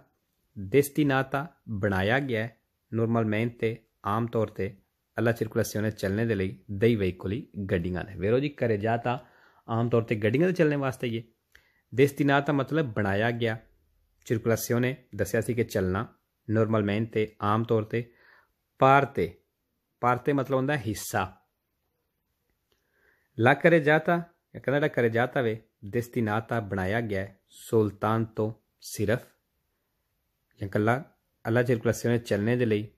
S1: ਦਿਸਤੀ ਨਾਤਾ ਬਣਾਇਆ ਗਿਆ ਹੈ ਨੋਰਮਲ ਮੈਨ ਤੇ ਆਮ ਤੌਰ ਤੇ ਅੱਲਾ ਸਰਕੂਲੇਸ਼ਨ ਚੱਲਣ ਦੇ ਲਈ ਦਈ ਵਹੀਕਲੀ ਗੱਡੀਆਂ ਨੇ ਵੇਰੋ ਜੀ ਘਰੇ ਜਾ ਤਾਂ ਆਮ ਤੌਰ ਤੇ ਗੱਡੀਆਂ ਦੇ ਚੱਲਣ ਵਾਸਤੇ ਇਹ ਦੇਸਤਿਨਾ ਦਾ ਮਤਲਬ ਬਣਾਇਆ ਗਿਆ ਸਰਕੂਲੇਸ਼ਨ ਨੇ ਦੱਸਿਆ ਸੀ ਕਿ ਚੱਲਣਾ ਨਾਰਮਲ ਮੈਨ ਤੇ ਆਮ ਤੌਰ ਤੇ ਪਾਰ ਤੇ ਪਾਰ ਤੇ ਮਤਲਬ ਹੁੰਦਾ ਹਿੱਸਾ ਲਾ ਕਰੇ ਜਾਤਾ ਜਾਂ ਕਨੇਡਾ ਕਰੇ ਜਾਤਾ ਵੇ ਦੇਸਤਿਨਾਤਾ ਬਣਾਇਆ ਗਿਆ ਸੁਲਤਾਨ ਤੋਂ ਸਿਰਫ ਜਾਂ ਕੱਲਾ ਅੱਲਾ ਸਰਕੂਲੇਸ਼ਨ ਚੱਲਣ ਦੇ ਲਈ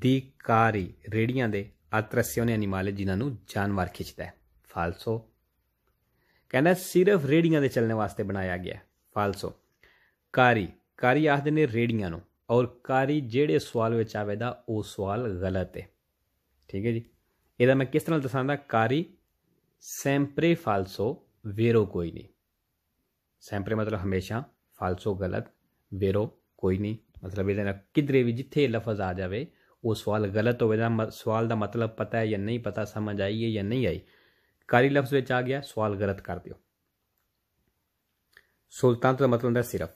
S1: ਦੀਕਾਰੀ ਰੇੜੀਆਂ ਦੇ ਨੇ ਅਨਿਮਾਲੇ ਜਿਨ੍ਹਾਂ ਨੂੰ ਜਾਨਵਰ ਖਿੱਚਦਾ ਹੈ ਫਾਲਸੋ ਕਹਿੰਦਾ ਸਿਰਫ ਰੇੜੀਆਂ ਦੇ ਚੱਲਣ ਵਾਸਤੇ ਬਣਾਇਆ ਗਿਆ ਫਾਲਸੋ ਕਾਰੀ ਕਾਰੀ ਆਖਦੇ ਨੇ ਰੇੜੀਆਂ ਨੂੰ ਔਰ ਕਾਰੀ ਜਿਹੜੇ ਸਵਾਲ ਵਿੱਚ ਆਵੇਦਾ ਉਹ ਸਵਾਲ ਗਲਤ ਹੈ ਠੀਕ ਹੈ ਜੀ ਇਹਦਾ ਮੈਂ ਕਿਸ ਤਰ੍ਹਾਂ ਦੱਸਾਂਦਾ ਕਾਰੀ ਸੈਂਪਰੇ ਫਾਲਸੋ ਵੇਰੋ ਕੋਈ ਨਹੀਂ ਸੈਂਪਰੇ ਮਤਲਬ ਹਮੇਸ਼ਾ ਫਾਲਸੋ ਗਲਤ ਵੇਰੋ ਕੋਈ ਨਹੀਂ ਮਤਲਬ ਇਹਦੇ ਨਾਲ ਕਿਧਰੇ ਵੀ ਜਿੱਥੇ ਲਫ਼ਜ਼ ਆ ਜਾਵੇ ਉਹ ਸਵਾਲ ਗਲਤ ਹੋਵੇ ਜਾਂ ਸਵਾਲ ਦਾ ਮਤਲਬ ਪਤਾ ਹੈ ਜਾਂ ਨਹੀਂ ਪਤਾ ਸਮਝ ਆਈ ਹੈ ਜਾਂ ਨਹੀਂ ਆਈ ਕਾਰੀ ਲਫ਼ਜ਼ ਵਿੱਚ ਆ ਗਿਆ ਸਵਾਲ ਗਲਤ ਕਰ ਦਿਓ ਸੁਲਤਾਨ ਦਾ ਮਤਲਬ ਹੁੰਦਾ ਸਿਰਫ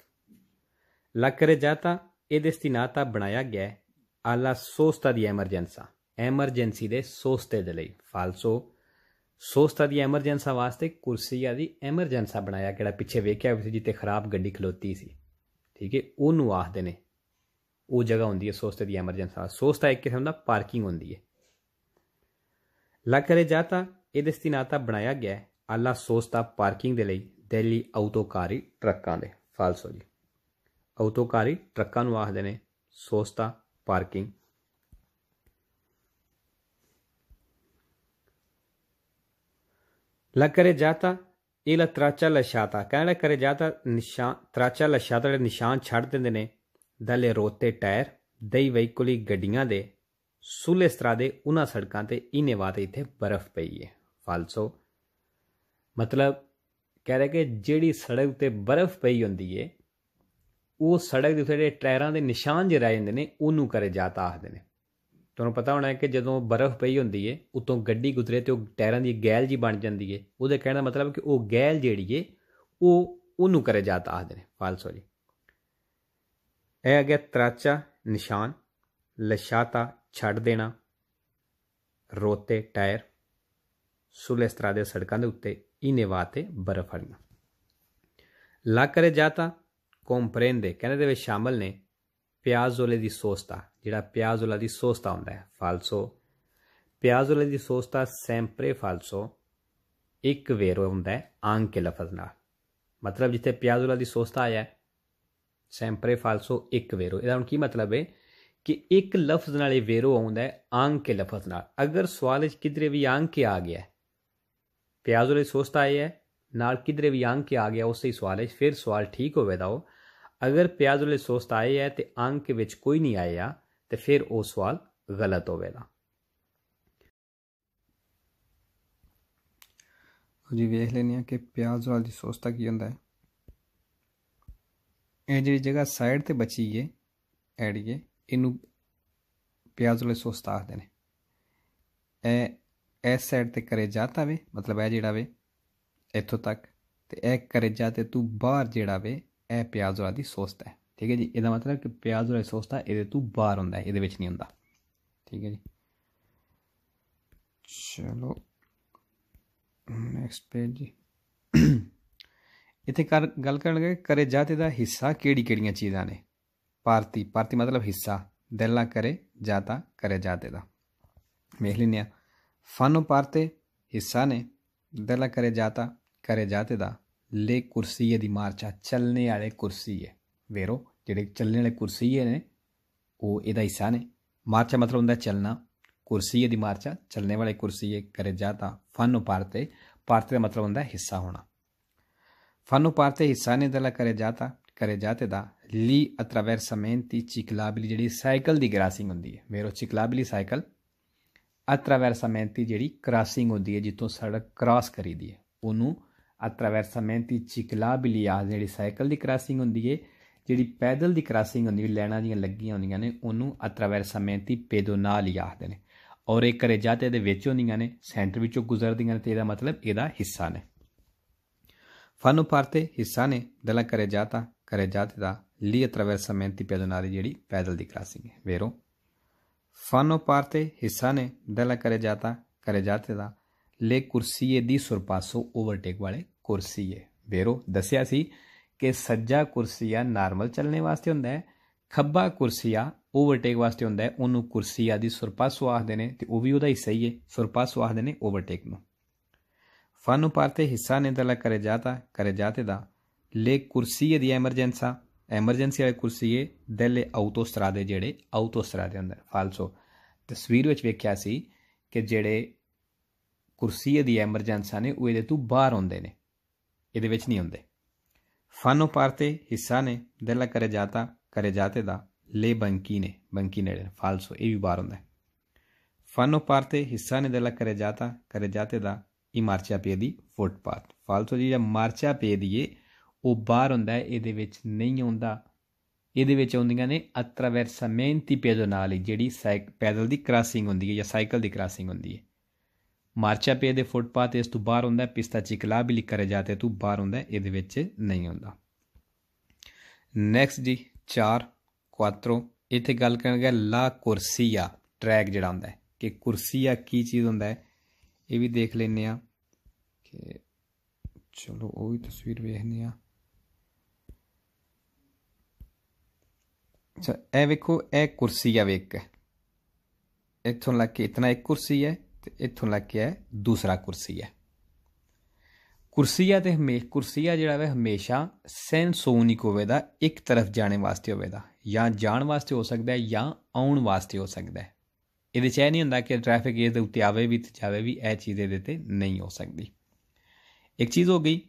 S1: ਲੱਕਰੇ ਜਾਤਾ ਇਹਦੇ ਸਤਿਨਾਤਾ ਬਣਾਇਆ ਗਿਆ ਆਲਾ ਸੋਸਤਾ ਦੀ ਐਮਰਜੈਂਸਾ ਐਮਰਜੈਂਸੀ ਦੇ ਸੋਸਤੇ ਦੇ ਲਈ ਫਾਲਸੋ ਸੋਸਤਾ ਦੀ ਐਮਰਜੈਂਸਾ ਵਾਸਤੇ ਕੁਰਸੀਆ ਦੀ ਐਮਰਜੈਂਸਾ ਬਣਾਇਆ ਕਿਹੜਾ ਪਿੱਛੇ ਵੇਖਿਆ ਸੀ ਜਿੱਤੇ ਖਰਾਬ ਗੱਡੀ ਖਲੋਤੀ ਸੀ ਠੀਕ ਹੈ ਉਹਨੂੰ ਆਖਦੇ ਨੇ ਉਹ ਜਗ੍ਹਾ ਹੁੰਦੀ ਹੈ ਸੋਸਤੇ ਦੀ ਐਮਰਜੈਂਸੀ ਸੋਸਤਾ ਇੱਕ ਕਿਸਮ ਦਾ ਪਾਰਕਿੰਗ ਹੁੰਦੀ ਹੈ ਲੱਕਰੇ ਕਰੇ ਜਾਤਾ ਇਹਦੇ ਸਤਿਨਾਤਾ ਬਣਾਇਆ ਗਿਆ ਆਲਾ ਸੋਸਤਾ ਪਾਰਕਿੰਗ ਦੇ ਲਈ ਦਿੱਲੀ ਆਟੋਕਾਰੀ ਟਰੱਕਾਂ ਦੇ ਫਾਲਸੋ ਜੀ ਆਟੋਕਾਰੀ ਟਰੱਕਾਂ ਨੂੰ ਆਖਦੇ ਨੇ ਸੋਸਤਾ ਪਾਰਕਿੰਗ ਲੱਕਰੇ ਜਾਤਾ ਇਹ ਲਾ ਤਰਾਚਾ ਲਸ਼ਾਤਾ ਕਹਿਣ ਕਰੇ ਜਾਤਾ ਨਿਸ਼ਾਨ ਤਰਾਚਾ ਲਸ਼ਾਤਾ ਦੇ ਨਿਸ਼ਾਨ ਛੱਡ ਦਿੰਦੇ ਨੇ ਦਲੇ ਰੋਤੇ ਟਾਇਰ ਦਈ ਵਹੀਕਲੀ ਗੱਡੀਆਂ ਦੇ ਸੂਲੇ ਸਤਰਾ ਦੇ ਉਹਨਾਂ ਸੜਕਾਂ ਤੇ ਇਨੇ ਵਾਤੇ ਇੱਥੇ ਬਰਫ਼ ਪਈ ਹੈ ਫਾਲਸੋ ਮਤਲਬ ਕਹਿ ਰਿਹਾ ਕਿ ਜਿਹੜੀ ਸੜਕ ਤੇ ਬਰਫ਼ ਪਈ ਹੁੰਦੀ ਏ ਉਹ ਸੜਕ ਦੇ ਉੱਤੇ ਟਾਇਰਾਂ ਦੇ ਨਿਸ਼ਾਨ ਜਿਹੜੇ ਰਹਿ ਜਾਂਦੇ ਨੇ ਉਹਨੂੰ ਕਰੇ ਜਾਤਾ ਆਖਦੇ ਨੇ ਤੁਹਾਨੂੰ ਪਤਾ ਹੋਣਾ ਹੈ ਕਿ ਜਦੋਂ ਬਰਫ਼ ਪਈ ਹੁੰਦੀ ਏ ਉਤੋਂ ਗੱਡੀ ਗੁਜ਼ਰੇ ਤੇ ਉਹ ਟਾਇਰਾਂ ਦੀ ਗੈਲ ਜੀ ਬਣ ਜਾਂਦੀ ਏ ਉਹਦੇ ਕਹਿਣ ਦਾ ਮਤਲਬ ਕਿ ਉਹ ਗੈਲ ਜਿਹੜੀ ਏ ਉਹ ਉਹਨੂੰ ਕਰੇ ਜਾਤਾ ਆਖਦੇ ਨੇ ਫਾਲਸੋ ਜੀ ਇਹ ਅਗੇ ਤਰਾਚਾ ਨਿਸ਼ਾਨ ਲਸ਼ਾਤਾ ਛੱਡ ਦੇਣਾ ਰੋਤੇ ਟਾਇਰ ਸੁਲੇਸਤਰਾ ਦੇ ਸੜਕਾਂ ਦੇ ਉੱਤੇ ਇਹਨੇ ਵਾਤੇ ਬਰਫ਼ ਹੜੀਆਂ ਲਾ ਕਰੇ ਜਾਤਾ ਕੰਪਰੇਂਦੇ ਕਹਿੰਦੇ ਦੇ ਵਿੱਚ ਸ਼ਾਮਲ ਨੇ ਪਿਆਜ਼ੋਲੇ ਦੀ ਸੋਸਤਾ ਜਿਹੜਾ ਪਿਆਜ਼ੋਲਾ ਦੀ ਸੋਸਤਾ ਹੁੰਦਾ ਹੈ ਫਾਲਸੋ ਪਿਆਜ਼ੋਲੇ ਦੀ ਸੋਸਤਾ ਸੈਂਪਰੇ ਫਾਲਸੋ ਇੱਕ ਵੇਰੋ ਹੁੰਦਾ ਹੈ ਆਂਗ ਕੇ ਲਫ਼ਜ਼ ਨਾਲ ਮਤਲਬ ਜਿੱਥੇ ਪਿਆਜ਼ੋਲਾ ਦੀ ਸੋਸਤਾ ਆਇਆ ਸੈਂਪਰੇ ਫਾਲਸੋ ਇੱਕ ਵੇਰੋ ਇਹਦਾ ਹੁਣ ਕੀ ਮਤਲਬ ਹੈ ਕਿ ਇੱਕ ਲਫ਼ਜ਼ ਨਾਲ ਇਹ ਵੇਰੋ ਆਉਂਦਾ ਹੈ ਆਂਗ ਕੇ ਲਫ਼ਜ਼ ਨਾਲ ਅਗਰ ਸਵਾਲ ਵਿੱਚ ਕਿਧਰੇ ਵੀ ਆਂਗ ਕੇ ਆ ਗਿਆ ਪਿਆਜ਼ ਉਹਲੇ ਸੋਚਤਾ ਆਇਆ ਹੈ ਨਾਲ ਕਿਧਰੇ ਵੀ ਆਂਗ ਕੇ ਆ ਗਿਆ ਉਸੇ ਹੀ ਸਵਾਲ ਵਿੱਚ ਫਿਰ ਸਵਾਲ ਠੀਕ ਦਾ ਉਹ ਅਗਰ ਪਿਆਜ਼ ਉਹਲੇ ਸੋਚਤਾ ਆਇਆ ਹੈ ਤੇ ਆਂਗ ਕੇ ਵਿੱਚ ਕੋਈ ਨਹੀਂ ਆਇਆ ਤੇ ਫਿਰ ਉਹ ਸਵਾਲ ਗਲਤ ਹੋਵੇਗਾ ਜੀ ਵੇਖ ਲੈਣੀ ਆ ਕਿ ਪਿਆਜ਼ ਵਾਲੀ ਸੋਚਤਾ ਕੀ ਹੁੰਦਾ ਹੈ ਇਹ ਜਿਹੜੀ ਜਗ੍ਹਾ ਸਾਈਡ ਤੇ ਬਚੀ ਏ ਐੜੀਏ ਇਹਨੂੰ ਪਿਆਜ਼ ਵਾਲੇ ਸੌਸ ਤਾਂ ਆਖਦੇ ਨੇ ਐ ਐ ਸਾਈਡ ਤੇ ਕਰੇ ਜਾਤਾ ਵੇ ਮਤਲਬ ਇਹ ਜਿਹੜਾ ਵੇ ਇੱਥੋਂ ਤੱਕ ਤੇ ਇਹ ਕਰੇ ਜਾ ਤੇ ਤੂੰ ਬਾਹਰ ਜਿਹੜਾ ਵੇ ਇਹ ਪਿਆਜ਼ ਵਾਲਾ ਦੀ ਸੌਸ ਤਾਂ ਠੀਕ ਹੈ ਜੀ ਇਹਦਾ ਮਤਲਬ ਕਿ ਪਿਆਜ਼ ਵਾਲੀ ਸੌਸ ਤਾਂ ਇਹਦੇ ਤੂੰ ਬਾਹਰ ਹੁੰਦਾ ਇਹਦੇ ਵਿੱਚ ਨਹੀਂ ਹੁੰਦਾ ਠੀਕ ਹੈ ਜੀ ਚਲੋ ਨੈਕਸਟ ਪੇਜ ਜੀ ਇੱਥੇ ਗੱਲ ਕਰਨ ਲੱਗੇ ਕਰੇ ਜਾਤੇ ਦਾ ਹਿੱਸਾ ਕਿਹੜੀ-ਕਿਹੜੀਆਂ ਚੀਜ਼ਾਂ ਨੇ ਭਾਰਤੀ ਭਾਰਤੀ ਮਤਲਬ ਹਿੱਸਾ ਦਿਲ ਨਾ ਕਰੇ ਜਾਤਾ ਕਰੇ ਜਾਤੇ ਦਾ ਵੇਖ ਲੈਨੇ ਫਨੋ ਭਾਰਤੇ ਹਿੱਸਾ ਨੇ ਦਿਲ ਨਾ ਕਰੇ ਜਾਤਾ ਕਰੇ ਜਾਤੇ ਦਾ ਲੇ ਕੁਰਸੀ ਦੀ ਮਾਰਚਾ ਚੱਲਣੇ ਵਾਲੇ ਕੁਰਸੀ ਹੈ ਵੇਰੋ ਜਿਹੜੇ ਚੱਲਣੇ ਵਾਲੇ ਕੁਰਸੀ ਨੇ ਉਹ ਇਹਦਾ ਹਿੱਸਾ ਨੇ ਮਾਰਚਾ ਮਤਲਬ ਹੁੰਦਾ ਚੱਲਣਾ ਕੁਰਸੀ ਦੀ ਮਾਰਚਾ ਚੱਲਣੇ ਵਾਲੇ ਕੁਰਸੀ ਕਰੇ ਜਾਤਾ ਫਨੋ ਭਾਰਤੇ ਭਾਰਤੇ ਦਾ ਮਤਲਬ ਹੁੰਦਾ ਹਿੱਸਾ ਹੋਣਾ Fanno parte i sani della careggiata, careggiate da gli attraversamenti ciclabili di cycle di crossing undi, vero ciclabili cycle, attraversamenti di crossing undi, ਹੈ ਜਿੱਥੋਂ ਸੜਕ cross ਕਰੀਦੀ ਹੈ ਉਹਨੂੰ attraversamenti ciclabili a di cycle di crossing undi, ਹੈ ਜਿਹੜੀ ਪੈਦਲ ਦੀ ਕ੍ਰਾਸਿੰਗ ਹੁੰਦੀ ਹੈ ਲੈਣਾ ਦੀਆਂ ਲੱਗੀਆਂ ਹੁੰਦੀਆਂ ਨੇ ਉਹਨੂੰ attraversamenti pedonali ਆਖਦੇ ਨੇ ਔਰ ਇਹ ਕਰੇਜਾਤੇ ਦੇ ਵਿੱਚ ਹੁੰਦੀਆਂ ਨੇ ਸੈਂਟਰ ਵਿੱਚੋਂ ਗੁਜ਼ਰਦੀਆਂ ਨੇ ਤੇ ਇਹਦਾ ਮਤਲਬ ਇਹਦਾ ਹਿੱਸਾ ਨੇ ਫਨ ਉਪਰਤੇ ਹਿੱਸਾ ਨੇ ਦਲਾ ਕਰੇ ਜਾਤਾ ਕਰੇ ਜਾਤੇ ਦਾ ਲੀਅ ਟਰਵਰਸਾ ਮੈਂਤੀ ਪੈਦਨਾਰੀ ਜਿਹੜੀ ਪੈਦਲ ਦੀ ਕਰਾਸਿੰਗ ਹੈ ਵੇਰੋ ਫਨ ਉਪਰਤੇ ਹਿੱਸਾ ਨੇ ਦਲਾ ਕਰੇ ਜਾਤਾ ਕਰੇ ਜਾਤੇ ਦਾ ਲੈ ਕੁਰਸੀਏ ਦੀ ਸੁਰਪਾਸੋ ਓਵਰਟੇਕ ਵਾਲੇ ਕੁਰਸੀਏ ਵੇਰੋ ਦੱਸਿਆ ਸੀ ਕਿ ਸੱਜਾ ਕੁਰਸੀਆ ਨਾਰਮਲ ਚੱਲਣੇ ਵਾਸਤੇ ਹੁੰਦਾ ਹੈ ਖੱਬਾ ਕੁਰਸੀਆ ਓਵਰਟੇਕ ਵਾਸਤੇ ਹੁੰਦਾ ਹੈ ਉਹਨੂੰ ਕੁਰਸੀਆ ਦੀ ਸੁਰਪਾਸੋ ਆਖਦੇ ਨੇ ਤੇ ਉਹ ਵੀ ਉਹਦਾ ਹੀ ਸਹੀ ਹੈ ਸੁਰਪਾਸੋ ਆਖਦੇ ਨੇ ਓਵਰਟੇਕ ਨੂੰ ఫాను పార్తే ਹਿੱਸਾ ਨੇ కరెజాత ਕਰੇ ਜਾਤਾ ਕਰੇ ਜਾਤੇ ਐਮਰਜੈਂਸੀ ਵਾਲੀ ਕੁਰਸੀ ਕੁਰਸੀਏ ਦਿੱਲੇ ਆਉਤੋ ਦੇ ਜਿਹੜੇ ਆਉਤੋ ਦੇ ਅੰਦਰ ਫਾਲਸੋ ਤਸਵੀਰ ਵਿੱਚ ਵੇਖਿਆ ਸੀ ਕਿ ਜਿਹੜੇ ਕੁਰਸੀ ਦੀ ਐਮਰਜੈਂਸਾ ਨੇ ਉਹ ਇਹਦੇ ਤੋਂ ਬਾਹਰ ਹੁੰਦੇ ਨੇ ਇਹਦੇ ਵਿੱਚ ਨਹੀਂ ਹੁੰਦੇ ਫਾਨੋ ਪਾਰਤੇ ਹਿੱਸਾ ਨੇ ਦਿੱਲਾ ਕਰੇ ਜਾਤਾ ਕਰੇ ਜਾਤੇ ਦਾ ਲੇ ਬੰਕੀ ਨੇ ਬੰਕੀ ਨੇ ਫਾਲਸੋ ਇਹ ਵੀ ਬਾਹਰ ਹੁੰਦਾ ਫਾਨੋ ਪਾਰਤੇ ਹਿੱਸਾ ਨੇ ਦਿੱਲਾ ਕਰੇ ਜਾਤਾ ਕਰੇ ਜਾਤੇ ਦਾ ਇਹ ਪੇ ਦੀ ਫੁੱਟਪਾਥ ਫਾਲਸੋ ਜੀ ਮਾਰਚਾ ਪੇ ਦੀਏ ਉਹ ਬਾਹਰ ਹੁੰਦਾ ਹੈ ਇਹਦੇ ਵਿੱਚ ਨਹੀਂ ਆਉਂਦਾ ਇਹਦੇ ਵਿੱਚ ਆਉਂਦੀਆਂ ਨੇ ਅਟਰਾਵਰਸਮੈਂਟੀ ਪੇਜ਼ੋਨਾਲੀ ਜਿਹੜੀ ਪੈਦਲ ਦੀ ਕ੍ਰਾਸਿੰਗ ਹੁੰਦੀ ਹੈ ਜਾਂ ਸਾਈਕਲ ਦੀ ਕ੍ਰਾਸਿੰਗ ਹੁੰਦੀ ਹੈ ਮਾਰਚਾ ਪੇ ਦੇ ਫੁੱਟਪਾਥ ਇਸ ਤੋਂ ਬਾਹਰ ਹੁੰਦਾ ਪਿਸਤਾ ਚਿਕਲਾ ਵੀ ਲਿਖ ਕਰੇ ਜਾਂਦੇ ਤੂੰ ਬਾਹਰ ਹੁੰਦਾ ਇਹਦੇ ਵਿੱਚ ਨਹੀਂ ਆਉਂਦਾ ਨੈਕਸਟ ਜੀ 4 ਕੁਆਟਰੋ ਇੱਥੇ ਗੱਲ ਕਰਨਗੇ ਲਾ ਕੁਰਸੀਆ ਟਰੈਕ ਜਿਹੜਾ ਹੁੰਦਾ ਹੈ ਕਿ ਕੁਰਸੀਆ ਕੀ ਚੀਜ਼ ਹੁੰਦਾ ਹੈ ਇਹ ਵੀ ਦੇਖ ਲੈਨੇ ਆ ਤੇ ਚਲੋ ਉਹ ਵੀ ਤਸਵੀਰ ਵੇਖਨੇ ਆ ਅੱਛਾ ਇਹ ਵੇਖੋ ਇਹ ਕੁਰਸੀ ਆ ਵੇਖ ਇੱਥੋਂ ਲੱਗ ਕੇ ਇਤਨਾ ਇੱਕ ਕੁਰਸੀ ਹੈ ਤੇ ਇੱਥੋਂ ਲੱਗ ਕੇ ਹੈ ਦੂਸਰਾ ਕੁਰਸੀ ਹੈ ਆ ਤੇ ਹਮੇਸ਼ਾ ਆ ਜਿਹੜਾ ਵੇ ਹਮੇਸ਼ਾ ਸੈਂਸੋਨਿਕ ਹੋਵੇ ਦਾ ਇੱਕ ਤਰਫ ਜਾਣੇ ਵਾਸਤੇ ਹੋਵੇ ਦਾ ਜਾਂ ਜਾਣ ਵਾਸਤੇ ਹੋ ਸਕਦਾ ਹੈ ਜਾਂ ਆਉਣ ਵਾਸਤੇ ਹੋ ਸਕਦਾ ਹੈ ਇਹਦੇ ਚ ਇਹ ਨਹੀਂ ਹੁੰਦਾ ਕਿ ਟ੍ਰੈਫਿਕ ਇਸ ਦੇ ਉੱਤੇ ਆਵੇ ਵੀ ਤੇ ਜਾਵੇ ਵੀ ਇਹ ਚੀਜ਼ ਇਹਦੇ ਤੇ ਨਹੀਂ ਹੋ ਸਕਦੀ ਇੱਕ ਚੀਜ਼ ਹੋ ਗਈ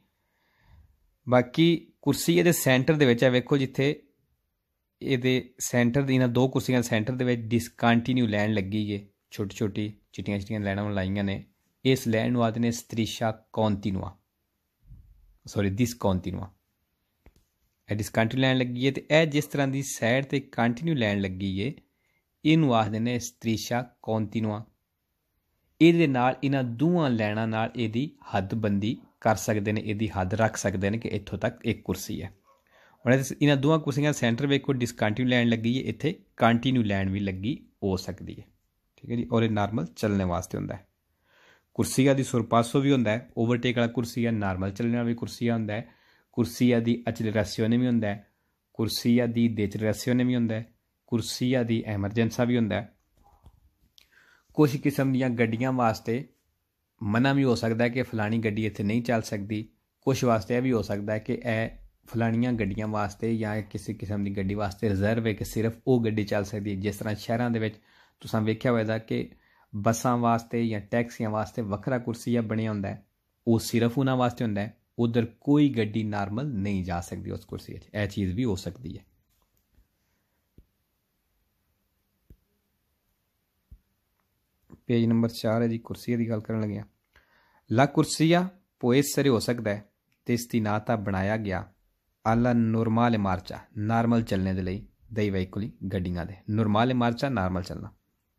S1: ਬਾਕੀ ਕੁਰਸੀ ਇਹਦੇ ਸੈਂਟਰ ਦੇ ਵਿੱਚ ਆ ਵੇਖੋ ਜਿੱਥੇ ਇਹਦੇ ਸੈਂਟਰ ਦੀ ਇਹਨਾਂ ਦੋ ਕੁਰਸੀਆਂ ਦੇ ਸੈਂਟਰ ਦੇ ਵਿੱਚ ਡਿਸਕੰਟੀਨਿਊ ਲੈਣ ਲੱਗੀ ਏ ਛੋਟੀ ਛੋਟੀ ਚਿੱਟੀਆਂ ਚਿੱਟੀਆਂ ਲੈਣਾਂ ਲਾਈਆਂ ਨੇ ਇਸ ਲੈਣ ਨੂੰ ਆਦਨੇ ਸਤ੍ਰਿਸ਼ਾ ਕੌਂਟੀਨਿਊਆ ਸੌਰੀ ਦਿਸ ਕੌਂਟੀਨਿਊਆ ਇਹ ਡਿਸਕੰਟੀਨਿਊ ਲੈਣ ਲੱਗੀ ਏ ਤੇ ਇਹ ਜਿਸ ਤਰ੍ਹਾਂ ਦੀ ਸਾਈਡ ਤੇ ਕੰਟੀਨਿਊ ਲੈਣ ਲੱਗੀ ਏ ਇਹਨੂੰ ਆਦਨੇ ਨੇ ਸਤ੍ਰਿਸ਼ਾ ਕੌਂਟੀਨਿਊਆ ਇਹਦੇ ਨਾਲ ਇਹਨਾਂ ਦੋਹਾਂ ਲੈਣਾ ਨਾਲ ਇਹਦੀ ਹੱਦਬੰਦੀ ਕਰ ਸਕਦੇ ਨੇ ਇਹਦੀ ਹੱਦ ਰੱਖ ਸਕਦੇ ਨੇ ਕਿ ਇੱਥੋਂ ਤੱਕ ਇੱਕ ਕੁਰਸੀ ਹੈ ਹੁਣ ਇਹਨਾਂ ਦੋਹਾਂ ਕੁਰਸੀਆਂ ਸੈਂਟਰ ਵੇਖੋ ਡਿਸਕੰਟੀਨਿਊ ਲੈਣ ਲੱਗੀ ਹੈ ਇੱਥੇ ਕੰਟੀਨਿਊ ਲੈਣ ਵੀ ਲੱਗੀ ਹੋ ਸਕਦੀ ਹੈ ਠੀਕ ਹੈ ਜੀ ਔਰ ਇਹ ਨਾਰਮਲ ਚੱਲਣੇ ਵਾਸਤੇ ਹੁੰਦਾ ਹੈ ਕੁਰਸੀਆਂ ਦੀ ਸੁਰਪਾਸੋ ਵੀ ਹੁੰਦਾ ਹੈ ਓਵਰਟੇਕ ਵਾਲਾ ਹੈ ਨਾਰਮਲ ਚੱਲਣ ਵਾਲੀ ਕੁਰਸੀਆਂ ਹੁੰਦਾ ਹੈ ਕੁਰਸੀਆਂ ਦੀ ਨੇ ਵੀ ਹੁੰਦਾ ਹੈ ਕੁਰਸੀਆਂ ਦੀ ਨੇ ਵੀ ਹੁੰਦਾ ਹੈ ਕੁਰਸੀਆਂ ਦੀ ਐਮਰਜੈਂਸਾ ਵੀ ਹੁੰਦਾ ਹੈ ਕੁਝ ਕਿਸਮ ਦੀਆਂ ਗੱਡੀਆਂ ਵਾਸਤੇ ਮਨਾ ਵੀ ਹੋ ਸਕਦਾ ਕਿ ਫਲਾਣੀ ਗੱਡੀ ਇੱਥੇ ਨਹੀਂ ਚੱਲ ਸਕਦੀ ਕੁਝ ਵਾਸਤੇ ਵੀ ਹੋ ਸਕਦਾ ਕਿ ਇਹ ਫਲਾਣੀਆਂ ਗੱਡੀਆਂ ਵਾਸਤੇ ਜਾਂ ਕਿਸੇ ਕਿਸਮ ਦੀ ਗੱਡੀ ਵਾਸਤੇ ਰਿਜ਼ਰਵ ਹੈ ਕਿ ਸਿਰਫ ਉਹ ਗੱਡੀ ਚੱਲ ਸਕਦੀ ਹੈ ਜਿਸ ਤਰ੍ਹਾਂ ਸ਼ਹਿਰਾਂ ਦੇ ਵਿੱਚ ਤੁਸੀਂ ਵੇਖਿਆ ਹੋਵੇਗਾ ਕਿ ਬੱਸਾਂ ਵਾਸਤੇ ਜਾਂ ਟੈਕਸੀਆਂ ਵਾਸਤੇ ਵੱਖਰਾ ਕੁਰਸੀਆ ਬਣਿਆ ਹੁੰਦਾ ਹੈ ਉਹ ਸਿਰਫ ਉਹਨਾਂ ਵਾਸਤੇ ਹੁੰਦਾ ਹੈ ਉਧਰ ਕੋਈ ਗੱਡੀ ਨਾਰਮਲ ਨਹੀਂ ਜਾ ਸਕਦੀ ਉਸ ਕੁਰਸੀ 'ਚ ਇਹ ਚੀਜ਼ ਵੀ ਹੋ ਸਕਦੀ ਹੈ ਪੇਜ ਨੰਬਰ 4 ਹੈ ਜੀ ਕੁਰਸੀ ਦੀ ਗੱਲ ਕਰਨ ਲੱਗੇ ਆ ਲਾ ਕੁਰਸੀਆ ਪੋਇਸ ਸਰੇ ਹੋ ਸਕਦਾ ਹੈ ਤੇ ਇਸ ਦੀ ਨਾਤਾ ਬਣਾਇਆ ਗਿਆ ਆਲਾ ਨੋਰਮਲ ਮਾਰਚਾ ਨਾਰਮਲ ਚੱਲਣ ਦੇ ਲਈ ਦਈ ਵਹੀਕਲੀ ਗੱਡੀਆਂ ਦੇ ਨੋਰਮਲ ਮਾਰਚਾ ਨਾਰਮਲ ਚੱਲਣਾ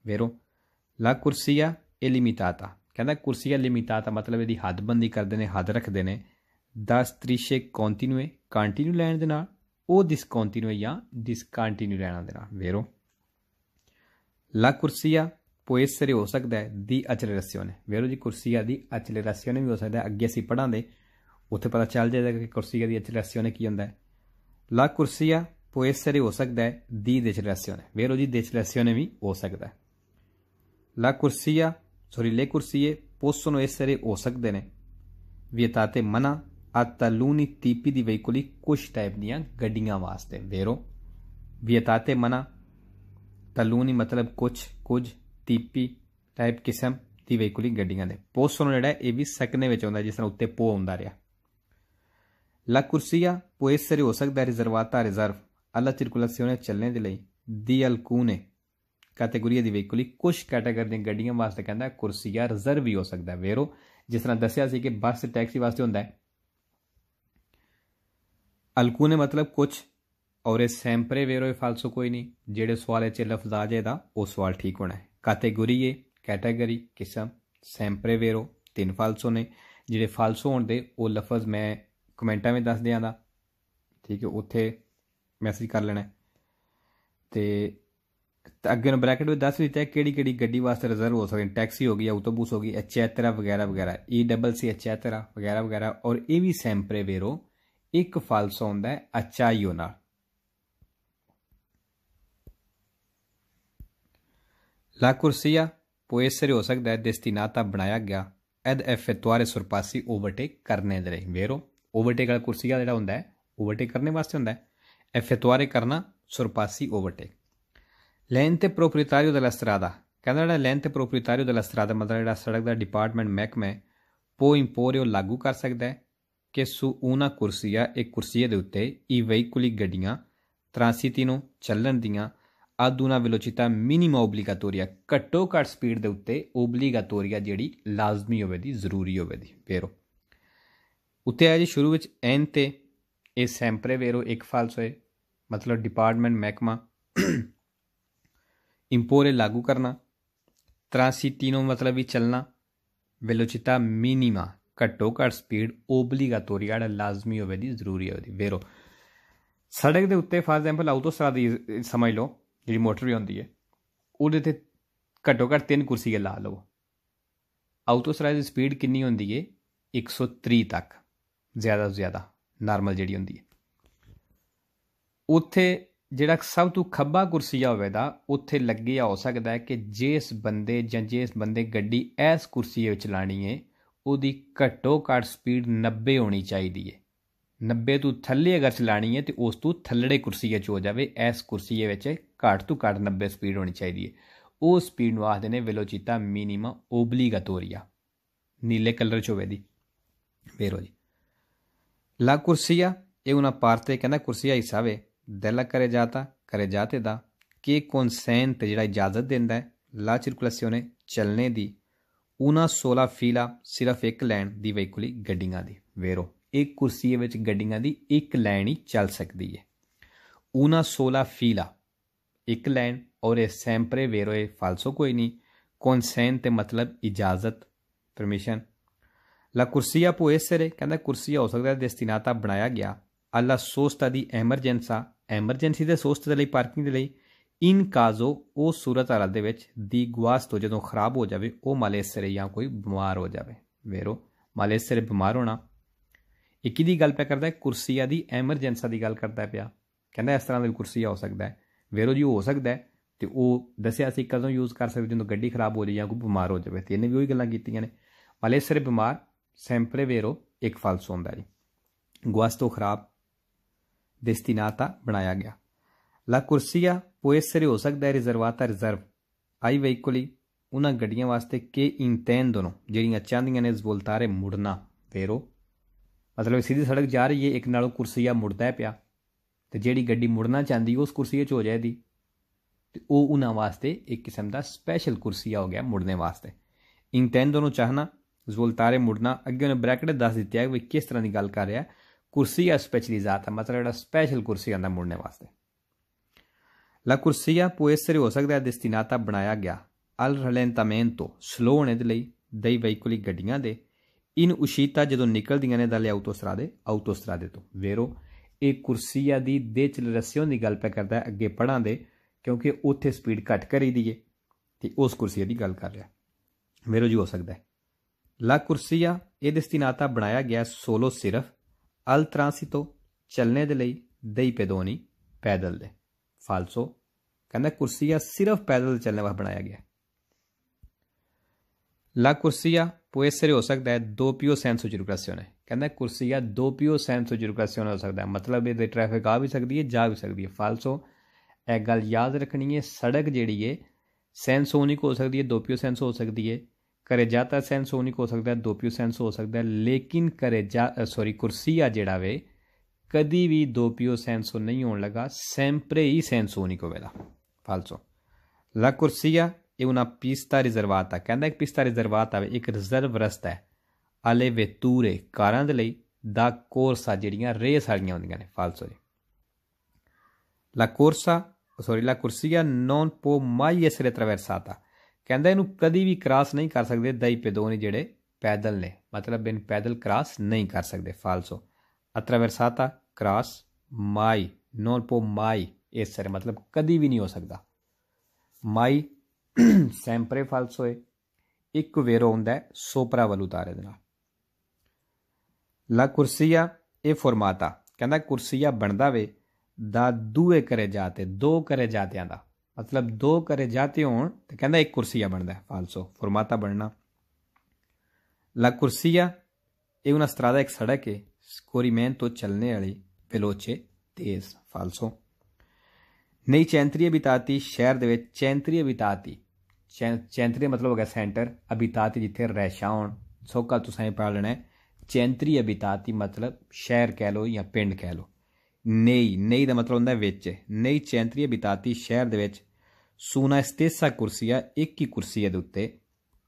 S1: ਵੇਰੋ ਲਾ ਕੁਰਸੀਆ ਇਹ ਲਿਮਿਟਾਤਾ ਕਹਿੰਦਾ ਕੁਰਸੀਆ ਲਿਮਿਟਾਤਾ ਮਤਲਬ ਇਹਦੀ ਹੱਦਬੰਦੀ ਕਰਦੇ ਨੇ ਹੱਦ ਰੱਖਦੇ ਨੇ 10 ਤ੍ਰਿਸ਼ੇ ਕੰਟੀਨਿਊਏ ਕੰਟੀਨਿਊ ਲੈਣ ਦੇ ਨਾਲ ਉਹ ਡਿਸਕੰਟੀਨਿਊਏ ਜਾਂ ਡਿਸਕੰਟੀਨਿਊ ਲੈਣਾ ਦੇ ਨਾਲ ਵੇਰੋ ਲਾ ਕੁਰਸੀਆ pues से हो सकता है दी अचलेरेसियन है वेरो जी कुर्सिया दी अचलेरेसियन ਵੀ ਹੋ ਸਕਦਾ ਹੈ ਅੱਗੇ ਅਸੀਂ ਪੜਾਂਦੇ ਉੱਥੇ ਪਤਾ ਚੱਲ ਜਾਏਗਾ ਕਿ ਕੁਰਸੀਆ ਦੀ ਅਚਲੇਰੇਸਿਓਨ ਕੀ ਹੁੰਦਾ ਹੈ ਲਾ ਕੁਰਸੀਆ ਪੋਇਸ ਸਰੇ ਹੋ ਸਕਦਾ ਹੈ ਦੀ ਦੇਚਲੇਰੇਸਿਓਨ ਵੇਰੋ ਜੀ ਦੇਚਲੇਰੇਸਿਓਨ ਵੀ ਹੋ ਸਕਦਾ ਹੈ ਲਾ ਕੁਰਸੀਆ ਸੋਰੀ ਲੇ ਕੁਰਸੀਏ ਪੋਸੋਨੋ ਇਸ ਸਰੇ ਹੋ ਸਕਦੇ ਨੇ ਵਿਤਾਤੇ ਮਨਾ ਅਤਲੂਨੀ ਤੀਪੀ ਦੀ ਵਹੀਕਲੀ ਕੁਛ ਟਾਈਪ ਦੀਆਂ ਗੱਡੀਆਂ ਵਾਸਤੇ ਵੇਰੋ ਵਿਤਾਤੇ ਮਨਾ ਤਲੂਨੀ ਮਤਲਬ ਕੁਛ ਕੁਝ TP ਟਾਈਪ ਕਿਸਮ ਦੀ ਵਹੀਕਲ ਗੱਡੀਆਂ ਦੇ ਪੋਸਟ ਨੂੰ ਜਿਹੜਾ ਇਹ ਵੀ ਸਕਨੇ ਵਿੱਚ ਆਉਂਦਾ ਜਿਸ ਤਰ੍ਹਾਂ ਉੱਤੇ ਪੋ ਆਉਂਦਾ ਰਿਹਾ ਲਾ ਕੁਰਸੀਆ ਸਰੀ ਹੋ ਸਕਦਾ ਰਿਜ਼ਰਵਾਤਾ ਰਿਜ਼ਰਵ ਅਲਾ ਚਿਰਕੂਲਾਸੀਓਨੇ ਚੱਲਣ ਦੇ ਲਈ ਦੀ ਅਲਕੂਨੇ ਕੈਟਾਗਰੀ ਦੀ ਵਹੀਕਲ ਕੁਝ ਕੈਟਾਗਰੀ ਦੀਆਂ ਗੱਡੀਆਂ ਵਾਸਤੇ ਕਹਿੰਦਾ ਕੁਰਸੀਆ ਰਿਜ਼ਰਵ ਵੀ ਹੋ ਸਕਦਾ ਵੇਰੋ ਜਿਸ ਤਰ੍ਹਾਂ ਦੱਸਿਆ ਸੀ ਕਿ ਬੱਸ ਟੈਕਸੀ ਵਾਸਤੇ ਹੁੰਦਾ ਹੈ ਅਲਕੂਨੇ ਮਤਲਬ ਕੁਝ ਔਰ ਇਹ ਸੈਂਪਰੇ ਵੇਰੋ ਫਾਲਸੋ ਕੋਈ ਨਹੀਂ ਜਿਹੜੇ ਸਵਾਲ ਇਹ ਚ ਲਫ਼ਜ਼ ਆ ਜਾਏਦਾ ਉਹ ਸਵਾਲ ਠੀਕ ਹੋਣਾ ਹੈ ਕਾਟੇਗੋਰੀਏ ਕੈਟਾਗਰੀ ਕਿਸਮ ਸੈਂਪਰੇ ਵੇਰੋ ਤਿੰਨ ਫਾਲਸੋ ਨੇ ਜਿਹੜੇ ਫਾਲਸੋ ਹੋਣ ਦੇ ਉਹ ਲਫ਼ਜ਼ ਮੈਂ ਕਮੈਂਟਾਂ ਵਿੱਚ ਦੱਸ ਦਿਆਂਗਾ ਠੀਕ ਹੈ ਉੱਥੇ ਮੈਸੇਜ ਕਰ ਲੈਣਾ ਤੇ ਅੱਗੇ ਨੂੰ ਬ੍ਰੈਕਟ ਵਿੱਚ ਦੱਸ ਦਿੱਤਾ ਕਿਹੜੀ ਕਿਹੜੀ ਗੱਡੀ ਵਾਸਤੇ ਰਿਜ਼ਰਵ ਹੋ ਸਕਦੀ ਟੈਕਸੀ ਹੋ ਗਈ ਆਟੋਬਸ ਹੋ ਗਈ ਐਚੈਤਰਾ ਵਗੈਰਾ ਵਗੈਰਾ ਈ ਡਬਲ ਸੀ ਐਚੈਤਰਾ ਵਗੈਰਾ ਵਗੈਰਾ ਔਰ ਇਹ ਵੀ ਸੈਂਪਰੇ ਵੇਰੋ ਇੱਕ ਫਾਲਸੋ ਹੁੰਦਾ ਹੈ ਅਚਾਈਓ ਨਾਲ ਲਾ ਕੁਰਸੀਆ puede ਹੋ ਸਕਦਾ ਹੈ destinata ਬਣਾਇਆ ਗਿਆ ਐਦ effettuare sorpassi ਓਵਰਟੇਕ ਕਰਨੇ ਦੇ ਲਈ ਵੇਰੋ ਓਵਰਟੇਕ ਵਾਲਾ ਕੁਰਸੀਆ ਜਿਹੜਾ ਹੁੰਦਾ ਹੈ ਓਵਰਟੇਕ ਕਰਨੇ ਵਾਸਤੇ ਹੁੰਦਾ ਹੈ effettuare ਕਰਨਾ sorpassi ਓਵਰਟੇਕ ਲੈਂਥ ਪ੍ਰੋਪਰੀਟਾਰੀਓ ਦਾ ਲਸਤਰਾਦਾ ਕਹਿੰਦਾ ਜਿਹੜਾ ਲੈਂਥ ਪ੍ਰੋਪਰੀਟਾਰੀਓ ਦਾ ਲਸਤਰਾਦਾ ਮਤਲਬ ਜਿਹੜਾ ਸੜਕ ਦਾ ਡਿਪਾਰਟਮੈਂਟ ਮਹਿਕਮਾ ਪੋ ਇੰਪੋਰੀਓ ਲਾਗੂ ਕਰ ਸਕਦਾ ਹੈ ਕਿ ਸੂ ਉਹਨਾ ਕੁਰਸੀਆ ਇੱਕ ਕੁਰਸੀਏ ਦੇ ਉੱਤੇ ਈ ਵਹੀਕਲੀ ਗੱਡੀਆਂ ਤਰਾਂਸੀਤੀ ਨੂੰ ਚੱਲਣ ਦੀਆਂ ad una ਮਿਨੀਮਾ ਓਬਲੀਗਾਟੋਰੀਆ obbligatoria ਘੱਟੋ ਘੱਟ ਸਪੀਡ ਦੇ ਉੱਤੇ ਓਬਲੀਗਾਟੋਰੀਆ ਜਿਹੜੀ ਲਾਜ਼ਮੀ ਹੋਵੇ ਦੀ ਜ਼ਰੂਰੀ ਹੋਵੇ ਦੀ ਵੇਰੋ ਉੱਤੇ ਆ ਜੀ ਸ਼ੁਰੂ ਵਿੱਚ ਐਨ ਤੇ ਇਹ ਸੈਂਪਰੇ ਵੇਰੋ ਇੱਕ ਫਾਲਸ ਹੋਏ ਮਤਲਬ ਡਿਪਾਰਟਮੈਂਟ ਮਹਿਕਮਾ ਇੰਪੋਰੇ ਲਾਗੂ ਕਰਨਾ ਤੀਨੋ ਮਤਲਬ ਵੀ ਚੱਲਣਾ ਵੈਲੋਚਿਤਾ ਮਿਨੀਮਾ ਘੱਟੋ ਘੱਟ ਸਪੀਡ ਓਬਲੀਗਾਟੋਰੀਆ ਦਾ ਲਾਜ਼ਮੀ ਹੋਵੇ ਦੀ ਜ਼ਰੂਰੀ ਹੋਵੇ ਦੀ ਵੇਰੋ ਸੜਕ ਦੇ ਉੱਤੇ ਫਾਰ ਐਗਜ਼ਾਮਪਲ ਆਉਤੋ ਸਰਾ ਦੀ ਸਮਝ ਲਓ ਜਿਹੜੀ ਮੋਟਰ ਵੀ ਹੁੰਦੀ ਹੈ ਉਹਦੇ ਤੇ ਘੱਟੋ ਘੱਟ ਤਿੰਨ ਕੁਰਸੀਆਂ ਲਾ ਲਵੋ ਆਊਟੋਸਰਾਈਜ਼ ਸਪੀਡ ਕਿੰਨੀ ਹੁੰਦੀ ਹੈ 130 ਤੱਕ ਜ਼ਿਆਦਾ ਤੋਂ ਜ਼ਿਆਦਾ ਨਾਰਮਲ ਜਿਹੜੀ ਹੁੰਦੀ ਹੈ ਉੱਥੇ ਜਿਹੜਾ ਸਭ ਤੋਂ ਖੱਬਾ ਕੁਰਸੀਆ ਹੋਵੇ ਦਾ ਉੱਥੇ ਲੱਗਿਆ ਹੋ ਸਕਦਾ ਹੈ ਕਿ ਜਿਸ ਬੰਦੇ ਜਾਂ ਜਿਸ ਬੰਦੇ ਗੱਡੀ ਇਸ ਕੁਰਸੀਏ ਵਿੱਚ ਲਾਣੀ ਹੈ ਉਹਦੀ ਘੱਟੋ ਘੱਟ ਸਪੀਡ 90 ਹੋਣੀ ਚਾਹੀਦੀ ਹੈ 90 ਤੋਂ ਥੱਲੇ ਅਗਰ ਚਲਾਣੀ ਹੈ ਤੇ ਉਸ ਤੋਂ ਥੱਲੜੇ ਕੁਰਸੀਏ 'ਚ ਹੋ ਜਾਵੇ ਇਸ ਕੁਰਸੀਏ ਵਿੱਚ ਘੱਟ ਤੋਂ ਘੱਟ 90 ਸਪੀਡ ਹੋਣੀ ਚਾਹੀਦੀ ਹੈ ਉਹ ਸਪੀਡ ਨੂੰ ਆਖਦੇ ਨੇ ਵੈਲੋਚੀਤਾ ਮਿਨੀਮਾ ਓਬਲੀਗਾਟੋਰੀਆ ਨੀਲੇ ਕਲਰ 'ਚ ਹੋਵੇ ਦੀ ਵੇਰੋ ਜੀ ਲਾ ਕੁਰਸੀਆ ਇਹ ਉਹਨਾਂ ਪਾਰਤੇ ਕਹਿੰਦਾ ਕੁਰਸੀਆ ਹਿੱਸਾ ਵੇ ਦਿਲ ਕਰੇ ਜਾਤਾ ਕਰੇ ਜਾਤੇ ਦਾ ਕਿ ਤੇ ਜਿਹੜਾ ਇਜਾਜ਼ਤ ਦਿੰਦਾ ਹੈ ਲਾ ਨੇ ਚੱਲਨੇ ਦੀ ਉਹਨਾਂ 16 ਫੀਲਾ ਸਿਰਫ ਇੱਕ ਲੈਣ ਦੀ ਵਹੀਕਲੀ ਗੱਡੀਆਂ ਦੀ ਵੇਰੋ ਇੱਕ ਕੁਰਸੀ ਵਿੱਚ ਗੱਡੀਆਂ ਦੀ ਇੱਕ ਲਾਈਨ ਹੀ ਚੱਲ ਸਕਦੀ ਹੈ ਉਨਾ 16 ਫੀਲਾ ਇੱਕ ਲਾਈਨ ਔਰ ਇਹ ਸੈਂਪਰੇ ਵੇਰੋਏ ਫਾਲਸੋ ਕੋਈ ਨਹੀਂ ਤੇ ਮਤਲਬ ਇਜਾਜ਼ਤ ਪਰਮਿਸ਼ਨ ਲਾ ਕੁਰਸੀਆ ਪੋ ਕਹਿੰਦਾ ਕੁਰਸੀਆ ਹੋ ਸਕਦਾ ਦੇਸਤਿਨਾਤਾ ਬਣਾਇਆ ਗਿਆ ਅੱਲਾ ਸੋਸਤਾ ਦੀ ਐਮਰਜੈਂਸਾ ਐਮਰਜੈਂਸੀ ਦੇ ਸੋਸਤ ਦੇ ਲਈ ਪਾਰਕਿੰਗ ਦੇ ਲਈ ਇਨ ਕਾਜ਼ੋ ਉਹ ਸੂਰਤ ਹਾਲਤ ਦੇ ਵਿੱਚ ਦੀ ਗਵਾਸ ਤੋਂ ਜਦੋਂ ਖਰਾਬ ਹੋ ਜਾਵੇ ਉਹ ਮਲੇਸਰੇ ਜਾਂ ਕੋਈ ਬਿਮਾਰ ਹੋ ਜਾਵੇ ਵੇਰੋ ਮਲੇਸਰੇ ਬਿਮਾਰ ਹੋਣਾ ਇਹ ਕਿਹਦੀ ਗੱਲ ਪਿਆ ਕਰਦਾ ਹੈ ਕੁਰਸੀਆ ਦੀ ਐਮਰਜੈਂਸਾ ਦੀ ਗੱਲ ਕਰਦਾ ਪਿਆ ਕਹਿੰਦਾ ਇਸ ਤਰ੍ਹਾਂ ਦਾ ਵੀ ਕੁਰਸੀਆ ਹੋ ਸਕਦਾ ਹੈ ਵੇਰੋ ਜੀ ਹੋ ਸਕਦਾ ਹੈ ਤੇ ਉਹ ਦੱਸਿਆ ਸੀ ਕਦੋਂ ਯੂਜ਼ ਕਰ ਸਕਦੇ ਜਦੋਂ ਗੱਡੀ ਖਰਾਬ ਹੋ ਜਾਏ ਜਾਂ ਕੋਈ ਬਿਮਾਰ ਹੋ ਜਾਵੇ ਤੇ ਇਹਨੇ ਵੀ ਉਹੀ ਗੱਲਾਂ ਕੀਤੀਆਂ ਨੇ ਭਲੇ ਸਿਰ ਬਿਮਾਰ ਸੈਂਪਰੇ ਵੇਰੋ ਇੱਕ ਫਾਲਸ ਹੁੰਦਾ ਜੀ ਤੋਂ ਖਰਾਬ ਦੇਸਤੀਨਾਤਾ ਬਣਾਇਆ ਗਿਆ ਲਾ ਕੁਰਸੀਆ ਪੁਏਸਰੇ ਹੋ ਸਕਦਾ ਹੈ ਰਿਜ਼ਰਵਾਤਾ ਰਿਜ਼ਰਵ ਆਈ ਵਹੀਕਲੀ ਉਹਨਾਂ ਗੱਡੀਆਂ ਵਾਸਤੇ ਕੇ ਇੰਤੈਨ ਦੋਨੋਂ ਜਿਹੜੀਆਂ ਚਾਹੁੰਦੀਆਂ ਨੇ ਜ਼ਵੋਲਤਾਰੇ ਮੁੜਨਾ ਵੇਰੋ ਮਤਲਬ ਸਿੱਧੀ ਸੜਕ ਜਾ ਰਹੀ है ਇੱਕ ਨਾਲੋਂ ਕੁਰਸੀਆ ਮੁੜਦਾ ਪਿਆ ਤੇ ਜਿਹੜੀ ਗੱਡੀ ਮੁੜਨਾ ਚਾਹੁੰਦੀ ਉਸ ਕੁਰਸੀਏ 'ਚ ਹੋ ਜਾਏਦੀ ਤੇ ਉਹ ਉਹਨਾਂ ਵਾਸਤੇ ਇੱਕ ਕਿਸਮ ਦਾ ਸਪੈਸ਼ਲ ਕੁਰਸੀਆ ਹੋ ਗਿਆ ਮੁੜਨੇ ਵਾਸਤੇ ਇਨ ਤਿੰਨ ਦੋਨੋਂ ਚਾਹਨਾ ਜ਼ੁਲਤਾਰੇ ਮੁੜਨਾ ਅੱਗੇ ਉਹਨੇ ਬ੍ਰੈਕਟ ਦੱਸ ਦਿੱਤੀ ਹੈ ਕਿ ਕਿਸ ਤਰ੍ਹਾਂ ਦੀ ਗੱਲ ਕਰ ਰਿਹਾ ਕੁਰਸੀਆ ਸਪੈਸ਼ਲਿਜ਼ਾਤ ਹੈ ਮਤਲਬ ਜਿਹੜਾ ਸਪੈਸ਼ਲ ਕੁਰਸੀ ਆਂਦਾ ਮੁੜਨੇ ਵਾਸਤੇ ਲਾ ਕੁਰਸੀਆ ਪੋਇਸਰੇ ਹੋ ਸਕਦਾ ਹੈ ਬਣਾਇਆ ਗਿਆ ਅਲ ਰਲੈਂਟਾਮੈਂਟੋ ਸਲੋ ਹੋਣੇ ਦੇ ਲਈ ਦਈ ਵਹੀਕਲੀ ਗੱਡੀਆਂ ਦੇ ਇਨ ਉਸ਼ੀਤਾ ਜਦੋਂ ਨਿਕਲਦੀਆਂ ਨੇ dalle autostrade autostrade ਤੋਂ ਵੇਰੋ ਇਹ ਕੁਰਸੀਆ ਦੀ ਦੇ ਚਲ ਰਸਿਓਂ ਦੀ ਗੱਲ ਪੈ ਕਰਦਾ ਅੱਗੇ ਪੜਾਂ ਦੇ ਕਿਉਂਕਿ ਉੱਥੇ ਸਪੀਡ ਘਟ ਕਰੀ ਦੀਏ ਤੇ ਉਸ ਕੁਰਸੀਆ ਦੀ ਗੱਲ ਕਰ ਰਿਹਾ ਮੇਰੋ ਜੀ ਹੋ ਸਕਦਾ ਹੈ ਲਾ ਕੁਰਸੀਆ ਇਹ ਦਸਤਿਨਾਤਾ ਬਣਾਇਆ ਗਿਆ ਸੋਲੋ ਸਿਰਫ ਅਲ ਤਰਾਂਸੀਤੋ ਚੱਲਣੇ ਦੇ ਲਈ ਦਈ ਪੈਦੋਨੀ ਪੈਦਲ ਦੇ ਫਾਲਸੋ ਕਹਿੰਦਾ ਕੁਰਸੀਆ ਸਿਰਫ ਪੈਦਲ ਚੱਲਣ ਵਾਸਤੇ ਬਣਾਇਆ ਗਿਆ ਲਾ ਕੁਰਸੀਆ puede ਹੋ ਸਕਦਾ ਹੈ ਦੋ दो ਸੈਂਸੋ सैंसो जुर्गासियों ने कहना कुर्सी या दो पियो सैंसो जुर्गासियों हो सकता है मतलब ये ਟ੍ਰੈਫਿਕ ਆ ਵੀ ਸਕਦੀ ਹੈ ਜਾ ਵੀ ਸਕਦੀ ਹੈ ਫਾਲਸੋ ਇਹ ਗੱਲ ਯਾਦ ਰੱਖਣੀ ਹੈ ਸੜਕ ਜਿਹੜੀ ਹੈ ਸੈਂਸੋਨਿਕ ਹੋ ਸਕਦੀ ਹੈ ਦੋ ਪੀਓ ਸੈਂਸ ਹੋ ਸਕਦੀ ਹੈ ਕਰੇ ਜਾਤਾ ਸੈਂਸੋਨਿਕ ਹੋ ਸਕਦਾ ਹੈ ਪੀਓ ਸੈਂਸ ਹੋ ਸਕਦਾ ਹੈ ਲੇਕਿਨ ਕਰੇ ਜਾ ਸੌਰੀ ਆ ਜਿਹੜਾ ਵੇ ਕਦੀ ਵੀ ਦੋ ਪੀਓ ਸੈਂਸੋ ਨਹੀਂ ਹੋਣ ਲਗਾ ਸੈਂਪਰੇ ਹੀ ਸੈਂਸੋਨਿਕ ਹੋਵੇਗਾ ਫਾਲਸੋ ਲਾ ਕੁਰਸੀਆ ਇਹ ਪੀਸਤਾ ਰਿਜ਼ਰਵਾਤ ਆ ਕਹਿੰਦਾ ਇੱਕ ਪਿਸਤਾ ਰਿਜ਼ਰਵਾਤ ਵੇ ਇੱਕ ਰਿਜ਼ਰਵ ਰਸਤਾ ਹੈ ਅਲੇ ਵੇ ਤੂਰੇ ਕਾਰਾਂ ਦੇ ਲਈ ਦਾ ਕੋਰਸਾ ਜਿਹੜੀਆਂ ਰੇਸ ਵਾਲੀਆਂ ਹੁੰਦੀਆਂ ਨੇ ਫਾਲਸੋ ਜੀ ਲਾ ਕੋਰਸਾ ਸੌਰੀ ਲਾ ਕੁਰਸੀਆ ਨੋਨ ਪੋ ਮਾਈ ਐਸਰੇ ਟਰਵਰਸਾਤਾ ਕਹਿੰਦਾ ਇਹਨੂੰ ਕਦੀ ਵੀ ਕ੍ਰਾਸ ਨਹੀਂ ਕਰ ਸਕਦੇ ਦਈ ਪੇ ਦੋ ਨਹੀਂ ਜਿਹੜੇ ਪੈਦਲ ਨੇ ਮਤਲਬ ਇਹਨ ਪੈਦਲ ਕ੍ਰਾਸ ਨਹੀਂ ਕਰ ਸਕਦੇ ਫਾਲਸੋ ਅਟਰਵਰਸਾਤਾ ਕ੍ਰਾਸ ਮਾਈ ਨੋਨ ਪੋ ਮਾਈ ਇਸ ਸਰ ਮਤਲਬ ਕਦੀ ਵੀ ਨਹੀਂ ਹੋ ਸਕਦਾ ਮਾਈ ਸੈਂਪਰੇ ਫਾਲਸ ਹੋਏ ਇੱਕ ਵੇਰੋ ਹੁੰਦਾ ਸੋਪਰਾ ਵੱਲ ਉਤਾਰੇ ਦੇ ਨਾਲ ਲਾ ਕੁਰਸੀਆ ਇਹ ਫਰਮਾਤਾ ਕਹਿੰਦਾ ਕੁਰਸੀਆ ਬਣਦਾ ਵੇ ਦਾ ਦੂਏ ਕਰੇ ਜਾਤੇ ਦੋ ਕਰੇ ਜਾਤਿਆਂ ਦਾ ਮਤਲਬ ਦੋ ਕਰੇ ਜਾਤੇ ਹੋਣ ਤੇ ਕਹਿੰਦਾ ਇੱਕ ਕੁਰਸੀਆ ਬਣਦਾ ਫਾਲਸੋ ਫਰਮਾਤਾ ਬਣਨਾ ਲਾ ਕੁਰਸੀਆ ਇਹ ਉਹਨਾਂ ਸਤਰਾਦਾ ਇੱਕ ਸੜਕ ਹੈ ਮੈਨ ਤੋਂ ਚੱਲਨੇ ਵਾਲੀ ਵਿਲੋਚੇ ਤੇਜ਼ ਫਾਲਸੋ ਨਈ ਚੈਂਤਰੀਆ ਬਿਤਾਤੀ ਸ਼ਹਿਰ ਦੇ ਵਿੱਚ ਚੈਂਤਰੀਆ ਬਿਤਾਤੀ ਚੈਂਤਰੀ ਮਤਲਬ ਹੋ ਗਿਆ ਸੈਂਟਰ ਅਬਿਤਾਤ ਜਿੱਥੇ ਰੈਸ਼ਾ ਹੋਣ ਸੋਕਾ ਤੁਸੀਂ ਪੜ ਲੈਣਾ ਹੈ ਚੈਂਤਰੀ ਅਬਿਤਾਤੀ ਮਤਲਬ ਸ਼ਹਿਰ ਕਹਿ ਲੋ ਜਾਂ ਪਿੰਡ ਕਹਿ ਲੋ ਨਹੀਂ ਨਹੀਂ ਦਾ ਮਤਲਬ ਹੁੰਦਾ ਵਿੱਚ ਨਹੀਂ ਚੈਂਤਰੀ ਅਬਿਤਾਤੀ ਸ਼ਹਿਰ ਦੇ ਵਿੱਚ ਸੂਨਾ ਸਤੇਸਾ ਕੁਰਸੀਆ ਇੱਕ ਹੀ ਕੁਰਸੀ ਹੈ ਦੇ ਉੱਤੇ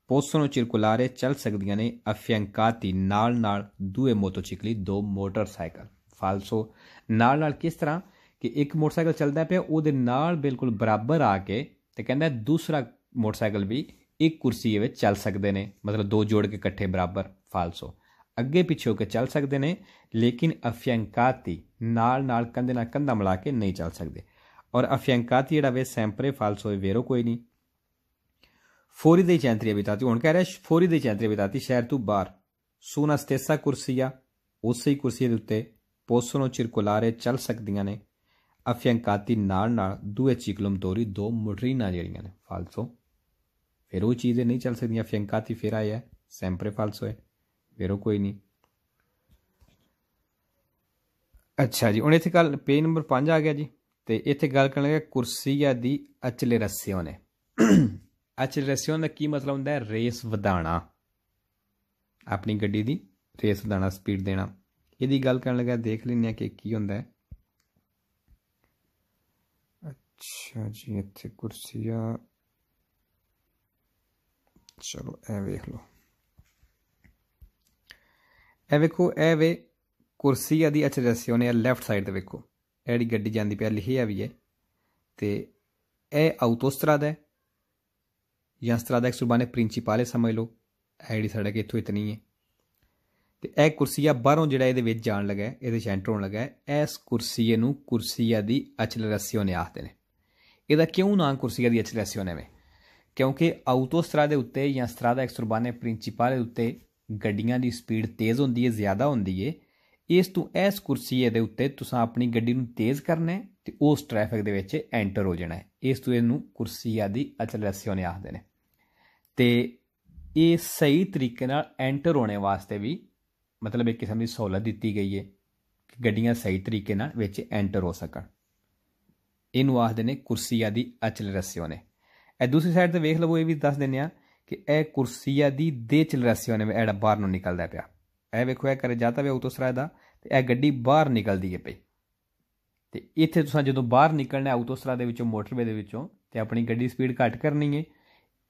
S1: ਪੋਸਨੋ ਚਿਰਕੁਲਾਰੇ ਚੱਲ ਸਕਦੀਆਂ ਨੇ ਅਫਿਅੰਕਾਤੀ ਨਾਲ ਨਾਲ ਦੂਏ ਮੋਟਰਸਾਈਕਲੀ ਦੋ ਮੋਟਰਸਾਈਕਲ ਫਾਲਸੋ ਨਾਲ ਨਾਲ ਕਿਸ ਤਰ੍ਹਾਂ ਕਿ ਇੱਕ ਮੋਟਰਸਾਈਕਲ ਚੱਲਦਾ ਪਿਆ ਉਹਦੇ ਨਾਲ ਬਿਲਕੁਲ ਬਰਾਬਰ ਆ ਕੇ ਤੇ ਕਹਿੰਦਾ ਦੂਸਰਾ ਮੋਟਰਸਾਈਕਲ ਵੀ ਇੱਕ ਕੁਰਸੀ ਵਿੱਚ ਚੱਲ ਸਕਦੇ ਨੇ ਮਤਲਬ ਦੋ ਜੋੜ ਕੇ ਇਕੱਠੇ ਬਰਾਬਰ ਫਾਲਸੋ ਅੱਗੇ ਪਿੱਛੇ ਹੋ ਕੇ ਚੱਲ ਸਕਦੇ ਨੇ ਲੇਕਿਨ ਅਫਯੰਕਾਤੀ ਨਾਲ ਨਾਲ ਕੰਧੇ ਨਾਲ ਕੰਧਾ ਮਿਲਾ ਕੇ ਨਹੀਂ ਚੱਲ ਸਕਦੇ ਔਰ ਅਫਯੰਕਾਤੀ ਜਿਹੜਾ ਵੇ ਸੈਂਪਰੇ ਫਾਲਸੋ ਵੇਰੋ ਕੋਈ ਨਹੀਂ ਫੋਰੀ ਦੇ ਚੈਂਤਰੀ ਬਿਤਾਤੀ ਹੁਣ ਕਹਿ ਰਿਹਾ ਫੋਰੀ ਦੇ ਚੈਂਤਰੀ ਬਿਤਾਤੀ ਸ਼ਹਿਰ ਤੋਂ ਬਾਹਰ ਸੂਨਾ ਸਤੇਸਾ ਕੁਰਸੀਆ ਉਸੇ ਹੀ ਕੁਰਸੀ ਦੇ ਉੱਤੇ ਪੋਸਨੋ ਚਿਰਕੁਲਾਰੇ ਚੱਲ ਸਕਦੀਆਂ ਨੇ ਅਫਯੰਕਾਤੀ ਨਾਲ ਨਾਲ ਦੂਏ ਚਿਕਲਮ ਦੋਰੀ ਦੋ ਨਾਲ ਜਿਹੜੀਆਂ ਨੇ ਫਾਲਸੋ ਉਹ ਚੀਜ਼ੇ ਨਹੀਂ ਚੱਲ ਸਕਦੀਆਂ सकती फियंकाती फिर आया ਸੈਂਪਰੇ ਫਾਲਸ ਹੋਏ ਫਿਰ ਉਹ ਕੋਈ ਨਹੀਂ ਅੱਛਾ ਜੀ ਹੁਣ ਇੱਥੇ ਗੱਲ ਪੇਜ ਨੰਬਰ 5 ਆ ਗਿਆ ਜੀ ਤੇ ਇੱਥੇ ਗੱਲ ਕਰਨ ਲੱਗਾ ਕੁਰਸੀਆ ਦੀ ਨੇ ਅਚਲੇ ਰਸਿਓ ਦਾ ਕੀ ਮਤਲਬ ਹੁੰਦਾ ਹੈ ਰੇਸ ਵਧਾਣਾ ਆਪਣੀ ਗੱਡੀ ਦੀ ਰੇਸ ਵਧਾਣਾ ਸਪੀਡ ਦੇਣਾ ਇਹਦੀ ਗੱਲ ਕਰਨ ਲੱਗਾ ਦੇਖ ਲੈਣੇ ਆ ਕਿ ਕੀ ਹੁੰਦਾ ਹੈ ਅੱਛਾ ਜੀ ਇੱਥੇ ਕੁਰਸੀਆ ਚਲੋ ਐ ਵੇਖ ਲਓ ਐ ਵੇਖੋ ਇਹ ਵੇ ਕੁਰਸੀ ਆ ਦੀ ਅਚਰਸੀ ਉਹਨੇ ਲੈਫਟ ਸਾਈਡ ਤੇ ਵੇਖੋ ਐੜੀ ਗੱਡੀ ਜਾਂਦੀ ਪਿਆ ਲਿਖੀ ਆ ਵੀ ਹੈ ਤੇ ਇਹ ਆਉਟੋਸਟਰਾਦਾ ਹੈ ਜਾਂ ਸਟਰਾਦਾ ਇੱਕ ਸੁਬਾਨੇ ਪ੍ਰਿੰਸੀਪਾਲੇ ਸਮਝ ਲਓ ਐੜੀ ਸੜਕ ਇੱਥੋਂ ਇਤਨੀ ਹੈ ਤੇ ਇਹ ਕੁਰਸੀਆ ਬਾਹਰੋਂ ਜਿਹੜਾ ਇਹਦੇ ਵਿੱਚ ਜਾਣ ਲੱਗਾ ਇਹਦੇ ਸੈਂਟਰ ਹੋਣ ਲੱਗਾ ਇਸ ਕੁਰਸੀਏ ਨੂੰ ਕੁਰਸੀਆ ਦੀ ਅਚਲਰਸੀਓਨ ਆਖਦੇ ਨੇ ਇਹਦਾ ਕਿਉਂ ਨਾਂ ਕੁਰਸੀਆ ਦੀ ਅਚਲਰਸੀਓਨ ਹੈ ਕਿਉਂਕਿ ਆਊਟੋਸਟਰਾ ਦੇ ਉੱਤੇ ਜਾਂ ਸਟਰਾਦਾ ਐਕਸਟਰਬਾਨੇ ਪ੍ਰਿੰਸੀਪਲ ਦੇ ਉੱਤੇ ਗੱਡੀਆਂ ਦੀ ਸਪੀਡ ਤੇਜ਼ ਹੁੰਦੀ ਹੈ ਜ਼ਿਆਦਾ ਹੁੰਦੀ ਹੈ ਇਸ ਤੋਂ ਇਸ ਕੁਰਸੀ ਦੇ ਉੱਤੇ ਤੁਸੀਂ ਆਪਣੀ ਗੱਡੀ ਨੂੰ ਤੇਜ਼ ਕਰਨਾ ਹੈ ਤੇ ਉਸ ਟ੍ਰੈਫਿਕ ਦੇ ਵਿੱਚ ਐਂਟਰ ਹੋ ਜਾਣਾ ਹੈ ਇਸ ਤੋਂ ਇਹਨੂੰ ਕੁਰਸੀ ਆਦੀ ਨੇ ਆਖਦੇ ਨੇ ਤੇ ਇਹ ਸਹੀ ਤਰੀਕੇ ਨਾਲ ਐਂਟਰ ਹੋਣੇ ਵਾਸਤੇ ਵੀ ਮਤਲਬ ਇੱਕ ਕਿਸਮ ਦੀ ਸਹੂਲਤ ਦਿੱਤੀ ਗਈ ਹੈ ਕਿ ਗੱਡੀਆਂ ਸਹੀ ਤਰੀਕੇ ਨਾਲ ਵਿੱਚ ਐਂਟਰ ਹੋ ਸਕਣ ਇਹਨੂੰ ਆਖਦੇ ਨੇ ਕੁਰਸੀ ਆਦੀ ਨੇ ਇਹ ਦੂਸਰੀ ਸਾਈਡ ਤੇ ਵੇਖ ਲਵੋ ਇਹ ਵੀ ਦੱਸ ਦਿੰਨੇ ਆ ਕਿ ਇਹ ਕੁਰਸੀਆ ਦੀ ਦੇ ਚਲਰਸੀਆ ਨੇ ਐਡਾ ਬਾਹਰ ਨੂੰ ਨਿਕਲਦਾ ਪਿਆ ਇਹ ਵੇਖੋ ਇਹ ਕਰੇ ਜਾਂਦਾ ਵੇ ਉਤੋਸਰਾਏ ਦਾ ਤੇ ਇਹ ਗੱਡੀ ਬਾਹਰ ਨਿਕਲਦੀ ਹੈ ਪਈ ਤੇ ਇੱਥੇ ਤੁਸੀਂ ਜਦੋਂ ਬਾਹਰ ਨਿਕਲਣਾ ਹੈ ਸਰਾ ਦੇ ਵਿੱਚੋਂ ਮੋਟਰਵੇ ਦੇ ਵਿੱਚੋਂ ਤੇ ਆਪਣੀ ਗੱਡੀ ਸਪੀਡ ਘੱਟ ਕਰਨੀ ਹੈ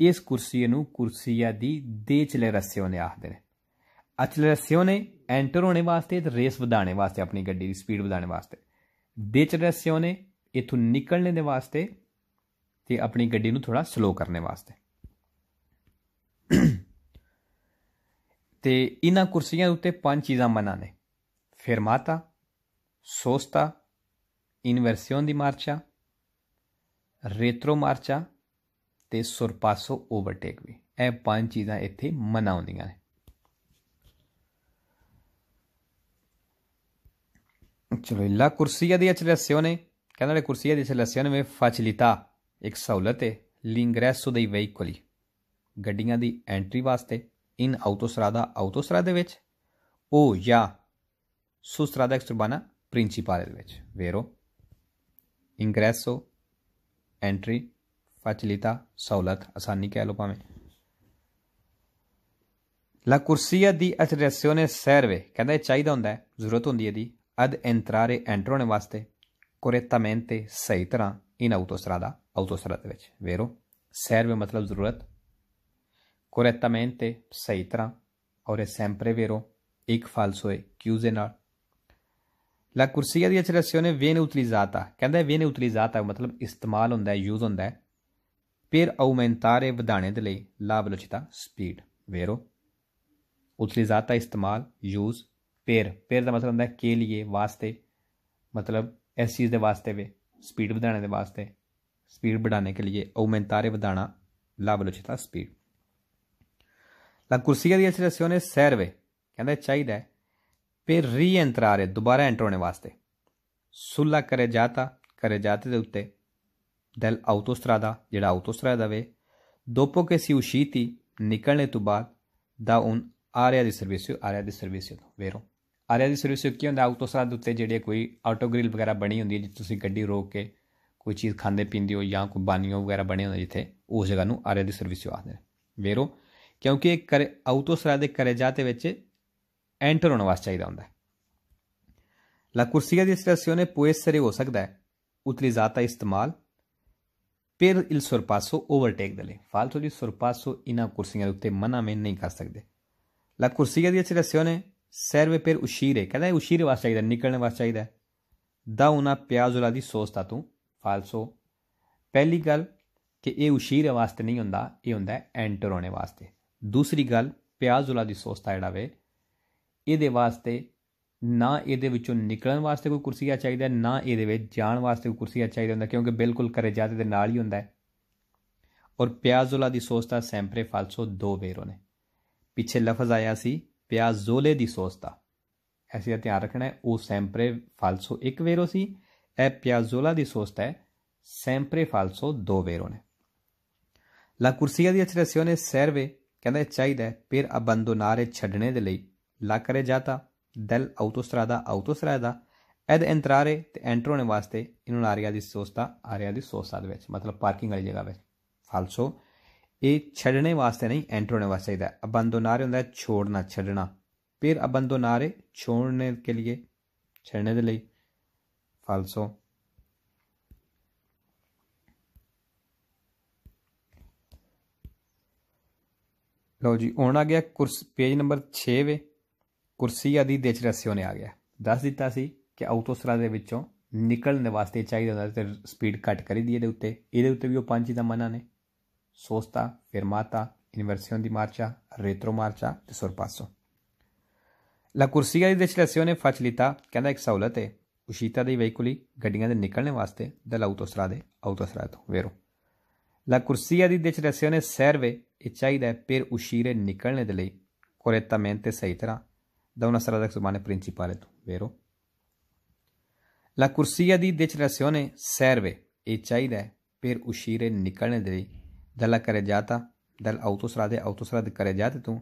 S1: ਇਸ ਕੁਰਸੀਏ ਨੂੰ ਕੁਰਸੀਆ ਦੀ ਦੇ ਰਸੀ ਨੇ ਆਖਦੇ ਨੇ ਰਸੀ ਨੇ ਐਂਟਰ ਹੋਣੇ ਵਾਸਤੇ ਤੇ ਰੇਸ ਵਧਾਣੇ ਵਾਸਤੇ ਆਪਣੀ ਗੱਡੀ ਦੀ ਸਪੀਡ ਵਧਾਣੇ ਵਾਸਤੇ ਦੇ ਰਸੀ ਨੇ ਇਥੋਂ ਨਿਕਲਣੇ ਦੇ ਵਾਸਤੇ ਤੇ ਆਪਣੀ ਗੱਡੀ ਨੂੰ ਥੋੜਾ ਸਲੋ ਕਰਨੇ ਵਾਸਤੇ ਤੇ ਇਹਨਾਂ ਕੁਰਸੀਆਂ ਉੱਤੇ ਪੰਜ ਚੀਜ਼ਾਂ ਮਨਾ ਨੇ ਫਰਮਾਤਾ ਸੋਸਤਾ ਇਨਵਰਸਿਓਨ ਦੀ ਮਾਰਚਾ ਰੈਟਰੋ ਮਾਰਚਾ ਤੇ ਸੁਰਪਾਸੋ ਓਵਰਟੇਕ ਵੀ ਇਹ ਪੰਜ ਚੀਜ਼ਾਂ ਇੱਥੇ ਮਨਾਉਂਦੀਆਂ ਨੇ ਚਲੋ ਲਾ ਕੁਰਸੀਆ ਦੀ ਨੇ ਕਹਿੰਦੇ ਕੁਰਸੀਆ ਦੀ ਅਚਲਸਿਓਨੇ ਨੇ ਫਾਚਿਲਿਤਾ ਇੱਕ ਸਹੂਲਤ ਹੈ ਲਿੰਗਰੈਸੋ ਦੇ ਵਹੀਕਲੀ ਗੱਡੀਆਂ ਦੀ ਐਂਟਰੀ ਵਾਸਤੇ ਇਨ ਆਉਟੋਸਰਾਦਾ ਆਉਟੋਸਰਾਦੇ ਵਿੱਚ ਉਹ ਜਾਂ ਸੁਸਰਾਦਾ ਐਕਸਟਰਬਾਨਾ ਪ੍ਰਿੰਸੀਪਾਲੇ ਦੇ ਵਿੱਚ ਵੇਰੋ ਇੰਗਰੈਸੋ ਐਂਟਰੀ ਫੈਸਿਲਿਟਾ ਸਹੂਲਤ ਆਸਾਨੀ ਕਹਿ ਲੋ ਭਾਵੇਂ ਲਾ ਕੁਰਸੀਆ ਦੀ ਅਥਰੇਸਿਓਨੇ ਸਰਵੇ ਕਹਿੰਦਾ ਇਹ ਚਾਹੀਦਾ ਹੁੰਦਾ ਹੈ ਜ਼ਰੂਰਤ ਹੁੰਦੀ ਹੈ ਦੀ ਅਦ ਐਂਟਰਾਰੇ ਐਂਟਰੋਨੇ ਵਾਸਤੇ ਕੋਰੇਟਾਮੈਂਟੇ ਸਹੀ ਤਰ੍ਹਾਂ इन autostrada, autostrada ਵਿੱਚ vero, serve ਮਤਲਬ ਜ਼ਰੂਰਤ correttamente ਸਹੀ ਤਰ੍ਹਾਂ ਔਰ sempre vero ਇੱਕ falso ਹੈ ਕਿਉਂ ਦੇ ਨਾਲ ਲਾ ਕੁਰਸੀਆ ਦੀ ਅਚਰਸਿਓਨੇ ਵੇਨ ਉਤਲੀਜ਼ਾਤਾ ਕਹਿੰਦਾ ਵੇਨ ਉਤਲੀਜ਼ਾਤਾ ਮਤਲਬ ਇਸਤੇਮਾਲ ਹੁੰਦਾ ਹੈ ਯੂਜ਼ ਹੁੰਦਾ ਹੈ ਫਿਰ ਆਉਮੈਂਟਾਰੇ ਵਧਾਣੇ ਦੇ ਲਈ ਲਾ ਬਲੋਚਿਤਾ ਸਪੀਡ ਵੇਰੋ ਉਤਲੀਜ਼ਾਤਾ ਇਸਤੇਮਾਲ ਯੂਜ਼ ਫਿਰ ਫਿਰ ਦਾ ਮਤਲਬ ਹੁੰਦਾ ਹੈ ਕੇ ਲਈ ਵਾਸਤੇ ਮਤਲਬ ਇਸ ਚੀਜ਼ ਦੇ ਵਾਸਤੇ ਵੇ ਸਪੀਡ ਵਧਾਣੇ ਦੇ ਵਾਸਤੇ ਸਪੀਡ ਵਧਾਣੇ ਕੇ ਲਈ ਔਮੈਂਟਾਰੇ ਵਧਾਣਾ ਲਾਭ ਲੁਚਤਾ ਸਪੀਡ ਲਾ ਕੁਰਸੀਆ ਦੀ ਅਸਰਸੀਓਨੇ ਸਰਵੇ ਕਹਿੰਦਾ ਚਾਹੀਦਾ ਫਿਰ ਰੀ ਐਂਟਰਾਰੇ ਦੁਬਾਰਾ ਐਂਟਰ ਹੋਣੇ ਵਾਸਤੇ ਸੁਲਾ ਕਰੇ ਜਾਤਾ ਕਰੇ ਜਾਤੇ ਦੇ ਉੱਤੇ ਦਲ ਆਟੋਸਟਰਾਦਾ ਜਿਹੜਾ ਆਟੋਸਟਰਾਦਾ ਵੇ ਦੋਪੋ ਕੇ ਸੀ ਉਸ਼ੀਤੀ ਨਿਕਲਣੇ ਤੋਂ ਬਾਅਦ ਦਾ ਉਨ ਆਰਿਆ ਦੀ ਸਰਵਿਸਿਓ ਆਰਿਆ ਦੀ ਸਰਵਿਸਿਓ ਵੇਰੋ ਆਰਿਆ ਦੀ ਸਰਵਿਸ ਕੀ ਹੁੰਦਾ ਆਟੋਸਟਰਾ ਦੇ ਉੱਤੇ ਜਿਹੜੇ ਕੋਈ ਆਟੋ ਗ੍ਰਿਲ ਵਗੈਰਾ ਬਣੀ ਹੁੰਦੀ ਹੈ ਜਿੱਥੇ ਤੁਸੀਂ ਗੱਡੀ ਰੋਕ ਕੇ ਕੋਈ ਚੀਜ਼ ਖਾਂਦੇ ਪੀਂਦੇ ਹੋ ਜਾਂ ਕੋਈ ਬਾਨੀਆਂ ਵਗੈਰਾ ਬਣੇ ਹੁੰਦੇ ਜਿੱਥੇ ਉਸ ਜਗ੍ਹਾ ਨੂੰ ਆਰਿਆ ਦੀ ਸਰਵਿਸ ਆਖਦੇ ਨੇ ਵੇਰੋ ਕਿਉਂਕਿ ਇਹ ਕਰ ਆਟੋਸਟਰਾ ਦੇ ਕਰੇ ਜਾਤੇ ਵਿੱਚ ਐਂਟਰ ਹੋਣ ਵਾਸਤੇ ਚਾਹੀਦਾ ਹੁੰਦਾ ਲਾ ਕੁਰਸੀਆ ਦੀ ਸਟੇਸ਼ਨੇ ਪੁਏਸ ਸਰੇ ਹੋ ਸਕਦਾ ਹੈ ਉਤਲੀ ਜ਼ਾਤਾ ਇਸਤੇਮਾਲ ਪਰ ਇਲ ਸੁਰਪਾਸੋ ਓਵਰਟੇਕ ਦੇ ਲਈ ਫਾਲਤੂ ਦੀ ਸੁਰਪਾਸੋ ਇਨਾ ਕੁਰਸੀਆਂ ਦੇ ਉੱਤੇ ਮਨਾ ਮੈਂ ਨਹੀਂ ਕਰ ਸਕਦੇ ਲਾ ਕੁਰਸੀਆ ਦੀ ਸਟੇਸ਼ਨੇ सर्व ਪਰ उशीरे ਹੈ ਉਸ਼ੀਰੇ ਵਾਸਤੇ वास्ते ਨਿਕਲਣ ਵਾਸਤੇ वास्ते चाहिए ਦਾ ਉਹਨਾ ਪਿਆਜ਼ ਦੀ ਸੋਸ ਤੂੰ ਫਾਲਸੋ ਪਹਿਲੀ ਗੱਲ ਕਿ ਇਹ ਉਸ਼ੀਰ ਵਾਸਤੇ ਨਹੀਂ ਹੁੰਦਾ ਇਹ ਹੁੰਦਾ ਐਂਟਰ ਹੋਣੇ ਵਾਸਤੇ ਦੂਸਰੀ ਗੱਲ ਪਿਆਜ਼ ਦੀ ਸੋਸ ਜਿਹੜਾ ਵੇ ਇਹਦੇ ਵਾਸਤੇ ਨਾ ਇਹਦੇ ਵਿੱਚੋਂ ਨਿਕਲਣ ਵਾਸਤੇ ਕੋਈ ਕੁਰਸੀਆ ਚਾਹੀਦਾ ਨਾ ਇਹਦੇ ਵਿੱਚ ਜਾਣ ਵਾਸਤੇ ਕੋਈ ਕੁਰਸੀਆ ਚਾਹੀਦਾ ਹੁੰਦਾ ਕਿਉਂਕਿ ਬਿਲਕੁਲ ਕਰੇ ਜਾਦੇ ਦੇ ਨਾਲ ਹੀ ਹੁੰਦਾ ਔਰ ਪਿਆਜ਼ ਦੀ ਸੋਸ ਸੈਂਪਰੇ ਫਾਲਸੋ ਦੋ ਵੇਰੋਂ ਨੇ ਪਿੱਛੇ ਲਫ਼ਜ਼ ਆਇਆ ਸੀ ਪਿਆਜ਼ੋਲੇ ਦੀ ਸੌਸ ਦਾ ਐਸੇ ਧਿਆਨ ਰੱਖਣਾ ਹੈ ਉਹ ਸੈਂਪਰੇ ਫਾਲਸੋ ਇੱਕ ਵੇਰੋ ਸੀ ਇਹ ਪਿਆਜ਼ੋਲਾ ਦੀ ਸੌਸ ਹੈ ਸੈਂਪਰੇ ਫਾਲਸੋ ਦੋ ਵੇਰੋ ਨੇ ਲਾ ਕੁਰਸੀਆ ਦੀ ਅਚਰੇਸੀਓਨੇ ਸਰਵੇ ਕਹਿੰਦਾ ਚਾਹੀਦਾ ਫਿਰ ਅਬੰਦੋਨਾਰੇ ਛੱਡਣੇ ਦੇ ਲਈ ਲਾ ਕਰੇ ਜਾਤਾ ਦਲ ਆਉਟੋਸਟਰਾਦਾ ਆਉਟੋਸਟਰਾਦਾ ਐਦ ਇੰਤਰਾਰੇ ਤੇ ਐਂਟਰੋਨੇ ਵਾਸਤੇ ਇਹਨੂੰ ਆਰੀਆ ਦੀ ਸੋਸਤਾ ਆਰਿਆ ਦੀ ਸੋਸਤਾ ਦੇ ਵਿੱਚ ਮਤਲਬ ਪਾਰਕਿੰਗ ਵਾਲੀ ਜਗ੍ਹਾ ਵਿੱਚ ਫਾਲਸੋ ਇਹ ਛੱਡਣੇ ਵਾਸਤੇ ਨਹੀਂ ਐਂਟਰ होने वास्ते है अबंदोनारे ਹੁੰਦਾ ਹੈ ਛੋੜਨਾ ਛੱਡਣਾ ਫਿਰ अबंदोनारे ਛੋੜਨੇ ਕੇ ਲਈ ਛੱਡਣੇ ਦੇ ਲਈ ਫਾਲਸੋ ਲਓ ਜੀ ਹੁਣ ਆ ਗਿਆ ਕੁਰਸ ਪੇਜ ਨੰਬਰ 6 ਵੇ ਕੁਰਸੀ ਆਦੀ ਦੇਚ ਰਸਿਓ ਨੇ ਆ ਗਿਆ ਦੱਸ ਦਿੱਤਾ ਸੀ ਕਿ ਆਉਤੋਸਰਾ ਦੇ ਵਿੱਚੋਂ ਨਿਕਲਣ ਦੇ ਵਾਸਤੇ ਚਾਹੀਦਾ ਹੁੰਦਾ ਤੇ ਸਪੀਡ ਘਟ ਕਰੀ ਦੀ ਇਹਦੇ ਉੱਤੇ ਇਹਦੇ ਉੱਤੇ ਵੀ ਉਹ ਪੰਜ ਚੀਜ਼ਾਂ ਮਨਾ ਨੇ sosta, fermata, inversione di marcia, retromarcia e sorpasso. La ਕੁਰਸੀਆ ਦੀ ਦਸ਼ਲਾਸੀਓਨ ਫੈਸਿਲਿਟਾ ਕਹਿੰਦਾ ਇੱਕ ਸਹੂਲਤ ਹੈ ਉਸ਼ੀਤਾ ਦੇ ਵਹੀਕਲੀ ਗੱਡੀਆਂ ਦੇ ਨਿਕਲਣ ਵਾਸਤੇ ਦਲਾਉ ਤੋਂ ਸਰਾ ਦੇ ਆਉ ਤੋਂ ਸਰਾ ਤੋਂ ਵੇਰੋ ਲਾ ਕੁਰਸੀਆ ਦੀ ਦਸ਼ਲਾਸੀਓਨ ਸਰਵੇ ਇਹ ਚਾਹੀਦਾ ਫਿਰ ਉਸ਼ੀਰੇ ਨਿਕਲਣ ਦੇ ਲਈ correttamente ਸਹੀ ਤਰ੍ਹਾਂ da una strada che rimane principale tu, vero? La corsia di decelerazione serve e c'è per uscire Nicolene dalla carreggiata dall'autostrada autostrade carreggiate tu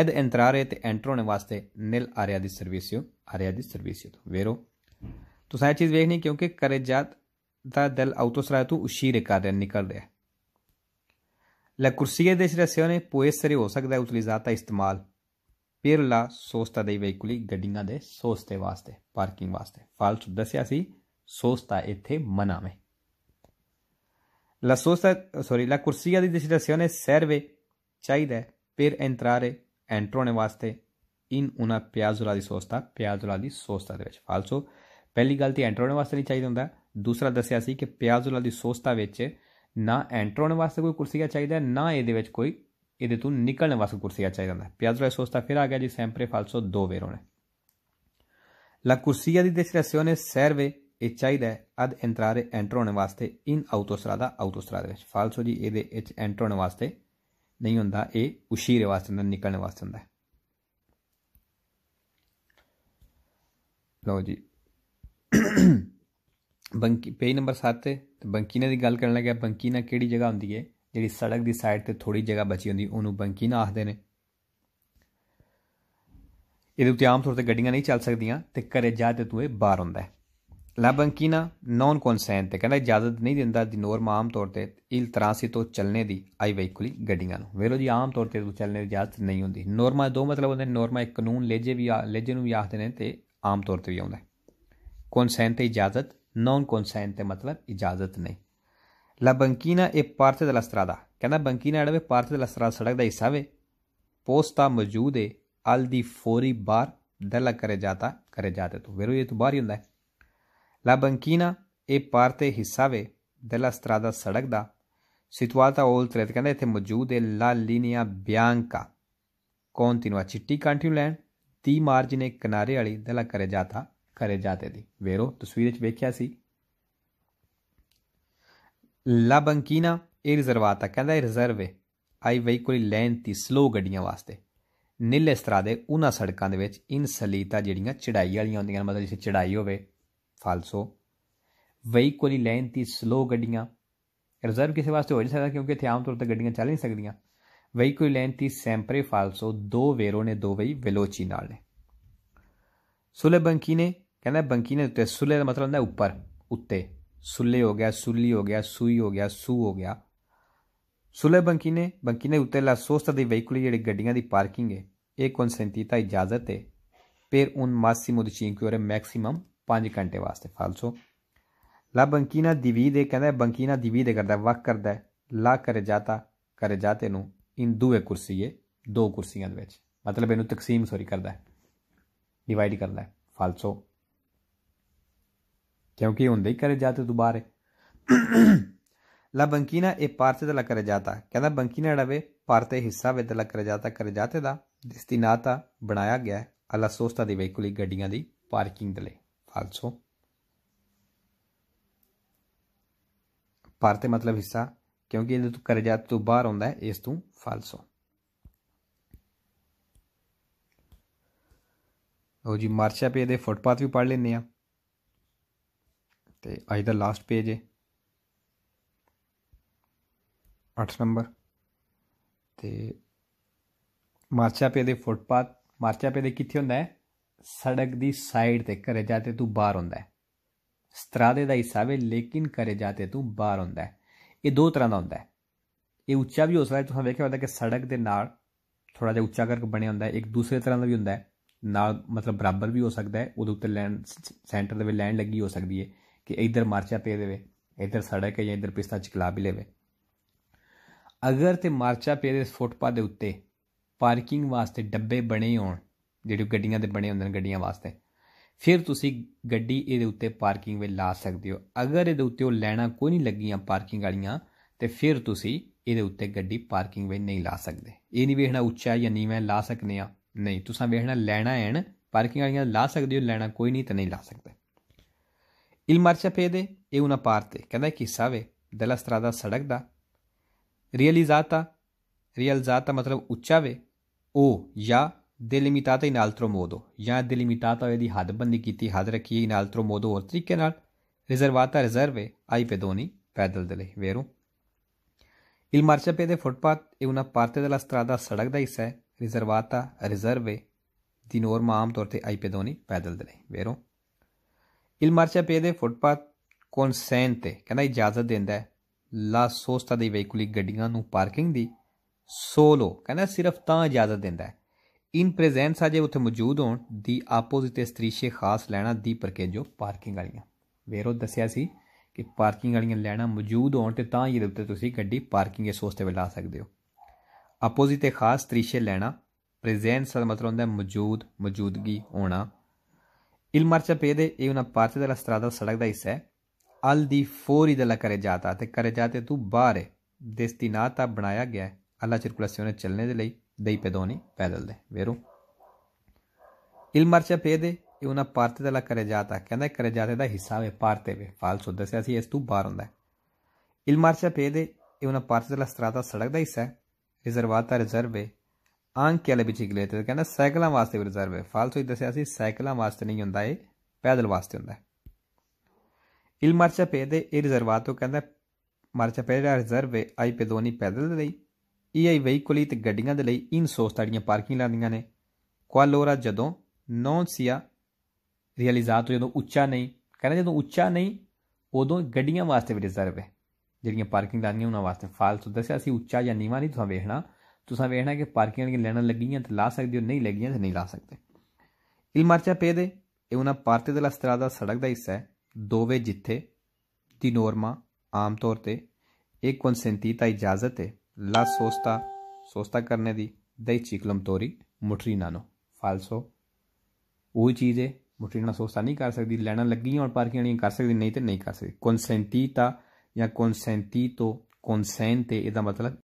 S1: ed entrare te entrone वास्ते nel area di servizio area di servizio तो वेरो तो सारी चीज देखनी क्योंकि करजात दा दल autostrada tu uscire carre निकल रहा La corsia dei selezioni può essere o sakda utilizzata istemal per la sosta dei veicoli ਗੱਡੀਆਂ ਦੇ ਸੋਸਤੇ ਵਾਸਤੇ ਪਾਰਕਿੰਗ ਵਾਸਤੇ ਫਾਲਤੂ ਦੱਸਿਆ ਸੀ ਸੋਸਤਾ ਇੱਥੇ ਮਨਾ ਮੇ La, sosa, sorry, la corsia di destinazione serve, चाहिदा per entrare, entrare ਵਾਸਤੇ in una piazzola di sosta, piazzola di sosta ਦੇ ਵਿੱਚ ਫਾਲਸੋ ਪਹਿਲੀ ਗੱਲ ਤੇ ਐਂਟਰ ਹੋਣ ਵਾਸਤੇ ਨਹੀਂ ਚਾਹੀਦਾ ਹੁੰਦਾ ਦੂਸਰਾ ਦੱਸਿਆ ਸੀ ਕਿ ਪਿਆਜ਼ੋਲਾ ਦੀ ਸੋਸਤਾ ਵਿੱਚ ਨਾ ਐਂਟਰ ਹੋਣ ਵਾਸਤੇ ਕੋਈ ਕੁਰਸੀਆ ਚਾਹੀਦਾ ਨਾ ਇਹਦੇ ਵਿੱਚ ਕੋਈ ਇਹਦੇ ਤੋਂ ਨਿਕਲਣ ਵਾਸਤੇ ਕੁਰਸੀਆ ਚਾਹੀਦਾ ਹੁੰਦਾ ਪਿਆਜ਼ੋਲਾ ਦੀ ਸੋਸਤਾ ਫਿਰ ਆ ਗਿਆ ਜੀ ਸੈਂਪਰੇ ਫਾਲਸੋ ਦੋ ਵੇਰ ਹੋਣੇ ਲਾ ਕੁਰਸੀਆ ਦੀ ਡੈਸਟੀਨੇਸ਼ਨ ਸਰਵੇ ਇਹ ਚਾਹੀਦਾ ਅਦ ਅੰਤਰਾਰੇ ਐਂਟਰ ਹੋਣ ਵਾਸਤੇ ਇਨ ਦਾ ਆਊਟੋਸਰਾ ਦੇ ਵਿੱਚ ਫਾਲਸੋ ਜੀ ਇਹਦੇ ਵਿੱਚ ਐਂਟਰ ਹੋਣ ਵਾਸਤੇ ਨਹੀਂ ਹੁੰਦਾ ਇਹ ਉਸ਼ੀਰੇ ਵਾਸਤੇ ਨਾ ਨਿਕਲਣ ਵਾਸਤੇ ਹੁੰਦਾ ਲਓ ਜੀ ਬੰਕੀ ਪੇਜ ਨੰਬਰ 7 ਤੇ ਬੰਕੀਨਾ ਦੀ ਗੱਲ ਕਰਨ ਲੱਗਿਆ ਬੰਕੀਨਾ ਕਿਹੜੀ ਜਗ੍ਹਾ ਹੁੰਦੀ ਹੈ ਜਿਹੜੀ ਸੜਕ ਦੀ ਸਾਈਡ ਤੇ ਥੋੜੀ ਜਗ੍ਹਾ ਬਚੀ ਹੁੰਦੀ ਉਹਨੂੰ ਬੰਕੀਨਾ ਆਖਦੇ ਨੇ ਇਹਦੇ ਉੱਤੇ ਆਮ ਤੌਰ ਤੇ ਗੱਡੀਆਂ ਨਹੀਂ ਚੱਲ ਸਕਦੀਆਂ ਤੇ ਘਰੇ ਜਾ ਤੇ ਤੂੰ ਇਹ ਬਾਹਰ ਹੁੰਦਾ ਹੈ ਲਾਬੰਕੀਨਾ ਨੌਨ ਕਨਸੈਂਟ ਕਹਿੰਦਾ ਇਜਾਜ਼ਤ ਨਹੀਂ ਦਿੰਦਾ ਦੀ ਨੋਰਮ ਆਮ ਤੌਰ ਤੇ ਇਲ ਤਰਾਸੀ ਤੋਂ ਚੱਲਣੇ ਦੀ ਆਈ ਵਹੀਕਲੀ ਗੱਡੀਆਂ ਨੂੰ ਵੇਲੋ ਜੀ ਆਮ ਤੌਰ ਤੇ ਚੱਲਣੇ ਦੀ ਇਜਾਜ਼ਤ ਨਹੀਂ ਹੁੰਦੀ ਨੋਰਮਾ ਦੋ ਮਤਲਬ ਹੁੰਦੇ ਨੋਰਮਾ ਇੱਕ ਕਾਨੂੰਨ ਲੇਜੇ ਵੀ ਲੇਜੇ ਨੂੰ ਵੀ ਆਖਦੇ ਨੇ ਤੇ ਆਮ ਤੌਰ ਤੇ ਵੀ ਆਉਂਦਾ ਕਨਸੈਂਟ ਤੇ ਇਜਾਜ਼ਤ ਨੌਨ ਕਨਸੈਂਟ ਤੇ ਮਤਲਬ ਇਜਾਜ਼ਤ ਨਹੀਂ ਲਾਬੰਕੀਨਾ ਇਹ ਪਾਰਥੇ ਦਾ ਲਸਤਰਾਦਾ ਕਹਿੰਦਾ ਬੰਕੀਨਾ ਜਿਹੜਾ ਵੀ ਪਾਰਥੇ ਦਾ ਲਸਤਰਾ ਸੜਕ ਦਾ ਹਿੱਸਾ ਵੇ ਪੋਸਟਾ ਮੌਜੂਦ ਹੈ ਅਲ ਦੀ ਫੋਰੀ ਬਾਰ ਦਲਾ ਕਰੇ ਜਾਂਦਾ ਕਰੇ ਜਾਂਦੇ ਤੋਂ ਵੇਰੋ ਇਹ ਤੋਂ ਬਾਹਰ ਹੀ ਹੁੰਦਾ ਹੈ La banchina è parte issave della strada Sadakda, situata oltre il canale Mujud e la linea bianca continua Chittikantiu land ਦੀ ਮਾਰਜਨ ਇੱਕ ਕਿਨਾਰੇ ਵਾਲੀ ਦਲਾ ਕਰੇ ਜਾਤਾ ਕਰੇ ਜਾਤੇ ਦੀ ਵੇਰੋ ਤਸਵੀਰ ਵਿੱਚ ਵੇਖਿਆ ਸੀ ਲਾ ਬੰਕੀਨਾ ਇਹ ਰਿਜ਼ਰਵਾਤਾ ਕਹਿੰਦਾ ਇਹ ਰਿਜ਼ਰਵ ਹੈ ਆਈ ਵਹੀਕਲ ਲੈਨ ਤੀ ਸਲੋ ਗੱਡੀਆਂ ਵਾਸਤੇ ਨੀਲੇ ਸਤਰਾ ਦੇ ਉਹਨਾਂ ਸੜਕਾਂ ਦੇ ਵਿੱਚ ਇਨ ਸਲੀਤਾ ਜਿਹੜੀਆਂ ਚੜਾਈ ਵਾਲੀਆਂ ਹੁੰਦੀਆਂ ਮਤਲਬ ਜਿਵੇਂ ਚੜਾਈ ਹੋਵੇ ਫਾਲਸੋ ਵਹੀਕਲੀ ਕੋਲੀ ਲਾਈਨ ਸਲੋ ਗੱਡੀਆਂ ਰਿਜ਼ਰਵ ਕਿਸੇ ਵਾਸਤੇ ਹੋ ਨਹੀਂ ਸਕਦਾ ਕਿਉਂਕਿ ਇੱਥੇ ਆਮ ਤੌਰ ਤੇ ਗੱਡੀਆਂ ਚੱਲ ਨਹੀਂ ਸਕਦੀਆਂ ਵਹੀਕਲੀ ਕੋਲੀ ਲਾਈਨ ਸੈਂਪਰੇ ਫਾਲਸੋ ਦੋ ਵੇਰੋ ਨੇ ਦੋ ਵਈ ਵਿਲੋਚੀ ਨਾਲ ਨੇ ਸੁਲੇ ਬੰਕੀ ਨੇ ਕਹਿੰਦਾ ਬੰਕੀ ਨੇ ਉੱਤੇ ਸੁਲੇ ਦਾ ਮਤਲਬ ਹੁੰਦਾ ਉੱਪਰ ਉੱਤੇ ਸੁੱਲੇ ਹੋ ਗਿਆ ਸੁੱਲੀ ਹੋ ਗਿਆ ਸੂਈ ਹੋ ਗਿਆ ਸੂ ਹੋ ਗਿਆ ਸੁਲੇ ਬੰਕੀ ਨੇ ਬੰਕੀ ਨੇ ਉੱਤੇ ਲਾ ਸੋਸਤਾ ਦੀ ਵਹੀਕਲੀ ਜਿਹੜੀ ਗੱਡੀਆਂ ਦੀ ਪਾਰਕਿੰਗ ਹੈ ਇਹ ਕਨਸੈਂਟੀਤਾ ਇਜਾਜ਼ਤ ਹੈ ਪਰ ਉਨ ਮਾਸੀਮੋ ਦੀ ਚਿੰਕਿਓਰੇ ਮੈਕਸਿਮਮ 5 ਘੰਟੇ ਵਾਸਤੇ ਫਾਲਸੋ ਲਾ ਬੰਕੀਨਾ ਦਿਵੀ ਦੇ ਕਹਿੰਦਾ ਬੰਕੀਨਾ ਦਿਵੀ ਦੇ ਕਰਦਾ ਵਕ ਕਰਦਾ ਲਾ ਕਰ ਜਾਤਾ ਕਰ ਜਾਤੇ ਨੂੰ ਇਨ ਦੋਏ ਕੁਰਸੀਏ ਦੋ ਕੁਰਸੀਆਂ ਦੇ ਵਿੱਚ ਮਤਲਬ ਇਹਨੂੰ ਤਕਸੀਮ ਸੋਰੀ ਕਰਦਾ ਡਿਵਾਈਡ ਕਰਦਾ ਹੈ ਫਾਲਸੋ ਕਿਉਂਕਿ ਹੁੰਦੇ ਹੀ ਕਰ ਜਾਤੇ ਦੁਬਾਰੇ ਲਾ ਬੰਕੀਨਾ ਇਹ ਪਾਰਤੇ ਦਾ ਕਰ ਜਾਤਾ ਕਹਿੰਦਾ ਬੰਕੀਨਾ ਡਵੇ ਪਾਰਤੇ ਹਿੱਸਾ ਵਿੱਚ ਦਾ ਕਰ ਜਾਤਾ ਕਰ ਜਾਤੇ ਦਾ ਦਿਸਤੀ ਨਾਤਾ ਬਣਾਇਆ ਗਿਆ ਅਲਾ ਸੋਸਤਾ ਦੀ ਵਹੀਕਲੀ ਗੱਡੀਆਂ ਦੀ ਪਾਰਕਿੰਗ ਦੇ ਲਈ also parte ਮਤਲਬ ਹਿੱਸਾ ਕਿਉਂਕਿ ਇਹਦੇ ਤੋਂ ਕਰਜ਼ਾ ਤੋਂ ਬਾਹਰ ਆਉਂਦਾ ਹੈ ਇਸ ਤੋਂ falso ਉਹ ਜੀ ਮਾਰਸ਼ਾ ਪੇ ਦੇ ਫੁੱਟਪਾਥ ਵੀ ਪੜ ਲੈਨੇ ਆ ਤੇ ਅੱਜ ਦਾ ਲਾਸਟ ਪੇਜ ਹੈ 8 ਨੰਬਰ ਤੇ ਮਾਰਚਾ ਪੇ ਦੇ ਫੁੱਟਪਾਥ ਮਾਰਚਾ ਪੇ ਦੇ ਕਿੱਥੇ ਹੁੰਦਾ ਹੈ ਸੜਕ ਦੀ ਸਾਈਡ ਤੇ ਘਰੇ ਜਾਤੇ ਤੂੰ ਬਾਹਰ ਹੁੰਦਾ ਹੈ ਸਤਰਾਦੇ ਦਾ ਹਿੱਸਾ ਵੇ ਲੇਕਿਨ ਘਰੇ ਜਾਤੇ ਤੂੰ ਬਾਹਰ ਹੁੰਦਾ ਹੈ ਇਹ ਦੋ ਤਰ੍ਹਾਂ ਦਾ ਹੁੰਦਾ ਹੈ ਇਹ ਉੱਚਾ ਵੀ ਹੋ ਸਕਦਾ ਤੁਸੀਂ ਵੇਖਿਆ ਹੁੰਦਾ ਕਿ ਸੜਕ ਦੇ ਨਾਲ ਥੋੜਾ ਜਿਹਾ ਉੱਚਾ ਕਰਕੇ ਬਣਿਆ ਹੁੰਦਾ ਹੈ ਇੱਕ ਦੂਸਰੇ ਤਰ੍ਹਾਂ ਦਾ ਵੀ ਹੁੰਦਾ ਹੈ ਨਾਲ ਮਤਲਬ ਬਰਾਬਰ ਵੀ ਹੋ ਸਕਦਾ ਹੈ ਉਹਦੇ ਉੱਤੇ ਲੈਂਡ ਸੈਂਟਰ ਦੇ ਵਿੱਚ ਲੈਂਡ ਲੱਗੀ ਹੋ ਸਕਦੀ ਹੈ ਕਿ ਇੱਧਰ ਮਾਰਚਾ ਪੇ ਦੇਵੇ ਇੱਧਰ ਸੜਕ ਹੈ ਜਾਂ ਇੱਧਰ ਪਿਸਤਾ ਚਕਲਾ ਵੀ ਲੈਵੇ ਅਗਰ ਤੇ ਮਾਰਚਾ ਪੇ ਦੇ ਫੁੱਟਪਾਥ ਦੇ ਉੱਤੇ ਪਾਰਕਿੰਗ ਵਾਸਤੇ ਡੱਬੇ ਬਣੇ ਹੋਣ ਜਿਹੜੇ ਗੱਡੀਆਂ ਦੇ ਬਣੇ ਹੁੰਦੇ ਨੇ ਗੱਡੀਆਂ ਵਾਸਤੇ ਫਿਰ ਤੁਸੀਂ ਗੱਡੀ ਇਹਦੇ ਉੱਤੇ ਪਾਰਕਿੰਗ ਵਿੱਚ ਲਾ ਸਕਦੇ ਹੋ ਅਗਰ ਇਹਦੇ ਉੱਤੇ ਉਹ ਲੈਣਾ ਕੋਈ ਨਹੀਂ ਲੱਗੀਆਂ ਪਾਰਕਿੰਗ ਵਾਲੀਆਂ ਤੇ ਫਿਰ ਤੁਸੀਂ ਇਹਦੇ ਉੱਤੇ ਗੱਡੀ ਪਾਰਕਿੰਗ ਵਿੱਚ ਨਹੀਂ ਲਾ ਸਕਦੇ ਇਹ ਨਹੀਂ ਵੇਖਣਾ ਉੱਚਾ ਜਾਂ ਨੀਵੇਂ ਲਾ ਸਕਨੇ ਆ ਨਹੀਂ ਤੁਸੀਂ ਵੇਖਣਾ ਲੈਣਾ ਐਣ ਪਾਰਕਿੰਗ ਵਾਲੀਆਂ ਲਾ ਸਕਦੇ ਹੋ ਲੈਣਾ ਕੋਈ ਨਹੀਂ ਤਾਂ ਨਹੀਂ ਲਾ ਸਕਦੇ ਇਲ ਮਰਚਾ ਪੇਦੇ ਇਹ ਉਹਨਾਂ ਪਾਰ ਤੇ ਕਹਿੰਦਾ ਸਾਵੇ ਦਲਸਤਰਾ ਦਾ ਸੜਕ ਦਾ ਰੀਅਲੀ ਜ਼ਾਤਾ ਰੀਅਲ ਜ਼ਾਤਾ ਮਤਲਬ ਉੱਚਾ ਵੇ ਉਹ ਜਾਂ delimitata in altro modo, यहाँ delimitata यदि हदबंदी की थी हद रखिए इन altro modo और तरीके नाल रिजर्वाता रिजर्व आई pedoni पैदल दे ਲਈ ਵੇਰੂ Il marciapiede ਦੇ ਫੁੱਟਪਾਥ ਇਹ ਉਹਨਾਂ ਪਾਰਤੇ della strada ਸੜਕ ਦਾ ਹਿੱਸਾ ਹੈ ਰਿਜ਼ਰਵਾਤਾ ਰਿਜ਼ਰਵੇ ਦੀ ਨੋਰਮਾ ਆਮ ਤੌਰ ਤੇ ਆਈ pedoni ਪੈਦਲ ਦੇ ਲਈ ਵੇਰੂ Il marciapiede ਦੇ ਫੁੱਟਪਾਥ ਕਨਸੈਂਟ ਕਹਿੰਦਾ ਇਜਾਜ਼ਤ ਦਿੰਦਾ ਹੈ ਲਾ ਸੋਸਤਾ ਦੇ ਵਹੀਕੁਲੀ ਗੱਡੀਆਂ ਨੂੰ ਪਾਰਕਿੰਗ ਦੀ ਸੋਲੋ ਕਹਿੰਦਾ ਸਿਰਫ ਤਾਂ ਇਜਾਜ਼ਤ ਦਿੰਦਾ ਹੈ ਇਨ ਪ੍ਰੈਜ਼ੈਂਸ ਆ ਜੇ ਉੱਥੇ ਮੌਜੂਦ ਹੋਣ ਦੀ ਆਪੋਜ਼ਿਟ ਤਰੀਕੇ ਖਾਸ ਲੈਣਾ ਦੀ ਪਰਕੇਜੋ ਪਾਰਕਿੰਗ ਵਾਲੀਆਂ ਵੇਰੋ ਦੱਸਿਆ ਸੀ ਕਿ ਪਾਰਕਿੰਗ ਵਾਲੀਆਂ ਲੈਣਾ ਮੌਜੂਦ ਹੋਣ ਤੇ ਤਾਂ ਇਹਦੇ ਉੱਤੇ ਤੁਸੀਂ ਗੱਡੀ ਪਾਰਕਿੰਗ ਇਸ ਹੋਸਤੇ ਵੇ ਲਾ ਸਕਦੇ ਹੋ ਆਪੋਜ਼ਿਟ ਇਹ ਖਾਸ ਤਰੀਸ਼ੇ ਲੈਣਾ ਪ੍ਰੈਜ਼ੈਂਸ ਦਾ ਮਤਲਬ ਹੁੰਦਾ ਮੌਜੂਦ ਮੌਜੂਦਗੀ ਹੋਣਾ ਇਲ ਪੇ ਪੇਦੇ ਇਹ ਉਹਨਾਂ ਪਾਰਚੇ ਦਾ ਦਾ ਸੜਕ ਦਾ ਹਿੱਸਾ ਹੈ ਅਲ ਦੀ ਫੋਰੀ ਲਾ ਕਰੇ ਜਾਤਾ ਤੇ ਕਰੇ ਜਾਤੇ ਤੂੰ ਬਾਹਰ ਹੈ ਦੇਸਤੀ ਨਾ ਤਾਂ ਬਣਾਇਆ ਗਿਆ ਹੈ ਅੱਲਾ ਸਰਕੂਲੇਸ਼ਨ ਚੱਲਣੇ ਦੇ ਲਈ dei pedoni pelelde. Vero? Il marciapiede è una parte della carreggiata che andai carreggiata da Hisave parte falso dasiasi es tu bar onda. Il marciapiede è una parte della strada sadak da hissa è riservata riserve anche alle biciclette che andai ਸਾਈਕਲਾਂ ਵਾਸਤੇ ਵੀ ਰਿਜ਼ਰਵ ਹੈ ਫਾਲਸੋ ਹੀ ਦੱਸਿਆ ਸੀ ਸਾਈਕਲਾਂ ਵਾਸਤੇ ਨਹੀਂ ਹੁੰਦਾ ਇਹ ਪੈਦਲ ਵਾਸਤੇ ਹੁੰਦਾ ਹੈ il marciapiede è riservato ਕਹਿੰਦਾ marciapiede ਦਾ ਰਿਜ਼ਰਵ ਹੈ ਆਈ ਪੇਦੋਨੀ ਪੈਦਲ ਦੇ ਲਈ ਈਆਈ ਵਹੀਕਲੀ ਤੇ ਗੱਡੀਆਂ ਦੇ ਲਈ ਇਨ ਸੋਸਤਾੜੀਆਂ ਪਾਰਕਿੰਗ ਲਾਉਂਦੀਆਂ ਨੇ ਕੁਆਲੋਰਾ ਜਦੋਂ ਨੌ ਸੀਆ ਰਿਅਲਿਜ਼ਾਤ ਜਦੋਂ ਉੱਚਾ ਨਹੀਂ ਕਹਿੰਦਾ ਜਦੋਂ ਉੱਚਾ ਨਹੀਂ ਉਦੋਂ ਗੱਡੀਆਂ ਵਾਸਤੇ ਵੀ ਰਿਜ਼ਰਵ ਹੈ ਜਿਹੜੀਆਂ ਪਾਰਕਿੰਗ ਲਾਉਂਦੀਆਂ ਉਹਨਾਂ ਵਾਸਤੇ ਫਾਲਤੂ ਦੱਸਿਆ ਸੀ ਉੱਚਾ ਜਾਂ ਨੀਵਾ ਨਹੀਂ ਤੁਸੀਂ ਵੇਖਣਾ ਤੁਸੀਂ ਵੇਖਣਾ ਕਿ ਪਾਰਕਿੰਗ ਦੀਆਂ ਲੈਣਾ ਲੱਗੀਆਂ ਤੇ ਲਾ ਸਕਦੇ ਹੋ ਨਹੀਂ ਲੱਗੀਆਂ ਤੇ ਨਹੀਂ ਲਾ ਸਕਦੇ ਇਲਮਾਰਚਾ ਪੇ ਦੇ ਇਹ ਉਹਨਾਂ ਪਾਰਤੇ ਦੇ ਲਸਤਰਾ ਦਾ ਸੜਕ ਦਾ ਹਿੱਸਾ ਹੈ ਦੋਵੇਂ ਜਿੱਥੇ ਦੀ ਨੋਰਮਾ ਆਮ ਤੌਰ ਤੇ ਇੱਕ ਕਨਸੈਂਟੀ ਤਾਂ ਇਜਾਜ਼ਤ ਹੈ ਲਾ ਸੋਸਤਾ ਸੋਸਤਾ ਕਰਨੇ ਦੀ दही चिकलम तोरी मुठरी नानो ਫਾਲਸੋ ਉਹ ਚੀਜ਼ ਹੈ ਮੁਠਰੀ ਨਾਲ ਸੋਸਤਾ ਨਹੀਂ ਕਰ ਸਕਦੀ ਲੈਣਾ ਲੱਗੀ ਔਰ ਪਾਰਕੀਆਂ ਨਹੀਂ ਕਰ ਸਕਦੀ ਨਹੀਂ ਤੇ ਨਹੀਂ ਕਰ ਸਕਦੀ ਕਨਸੈਂਟੀਟਾ ਜਾਂ ਕਨਸੈਂਟੀਟੋ ਕਨਸੈਂਟ ਇਹਦਾ ਮਤਲਬ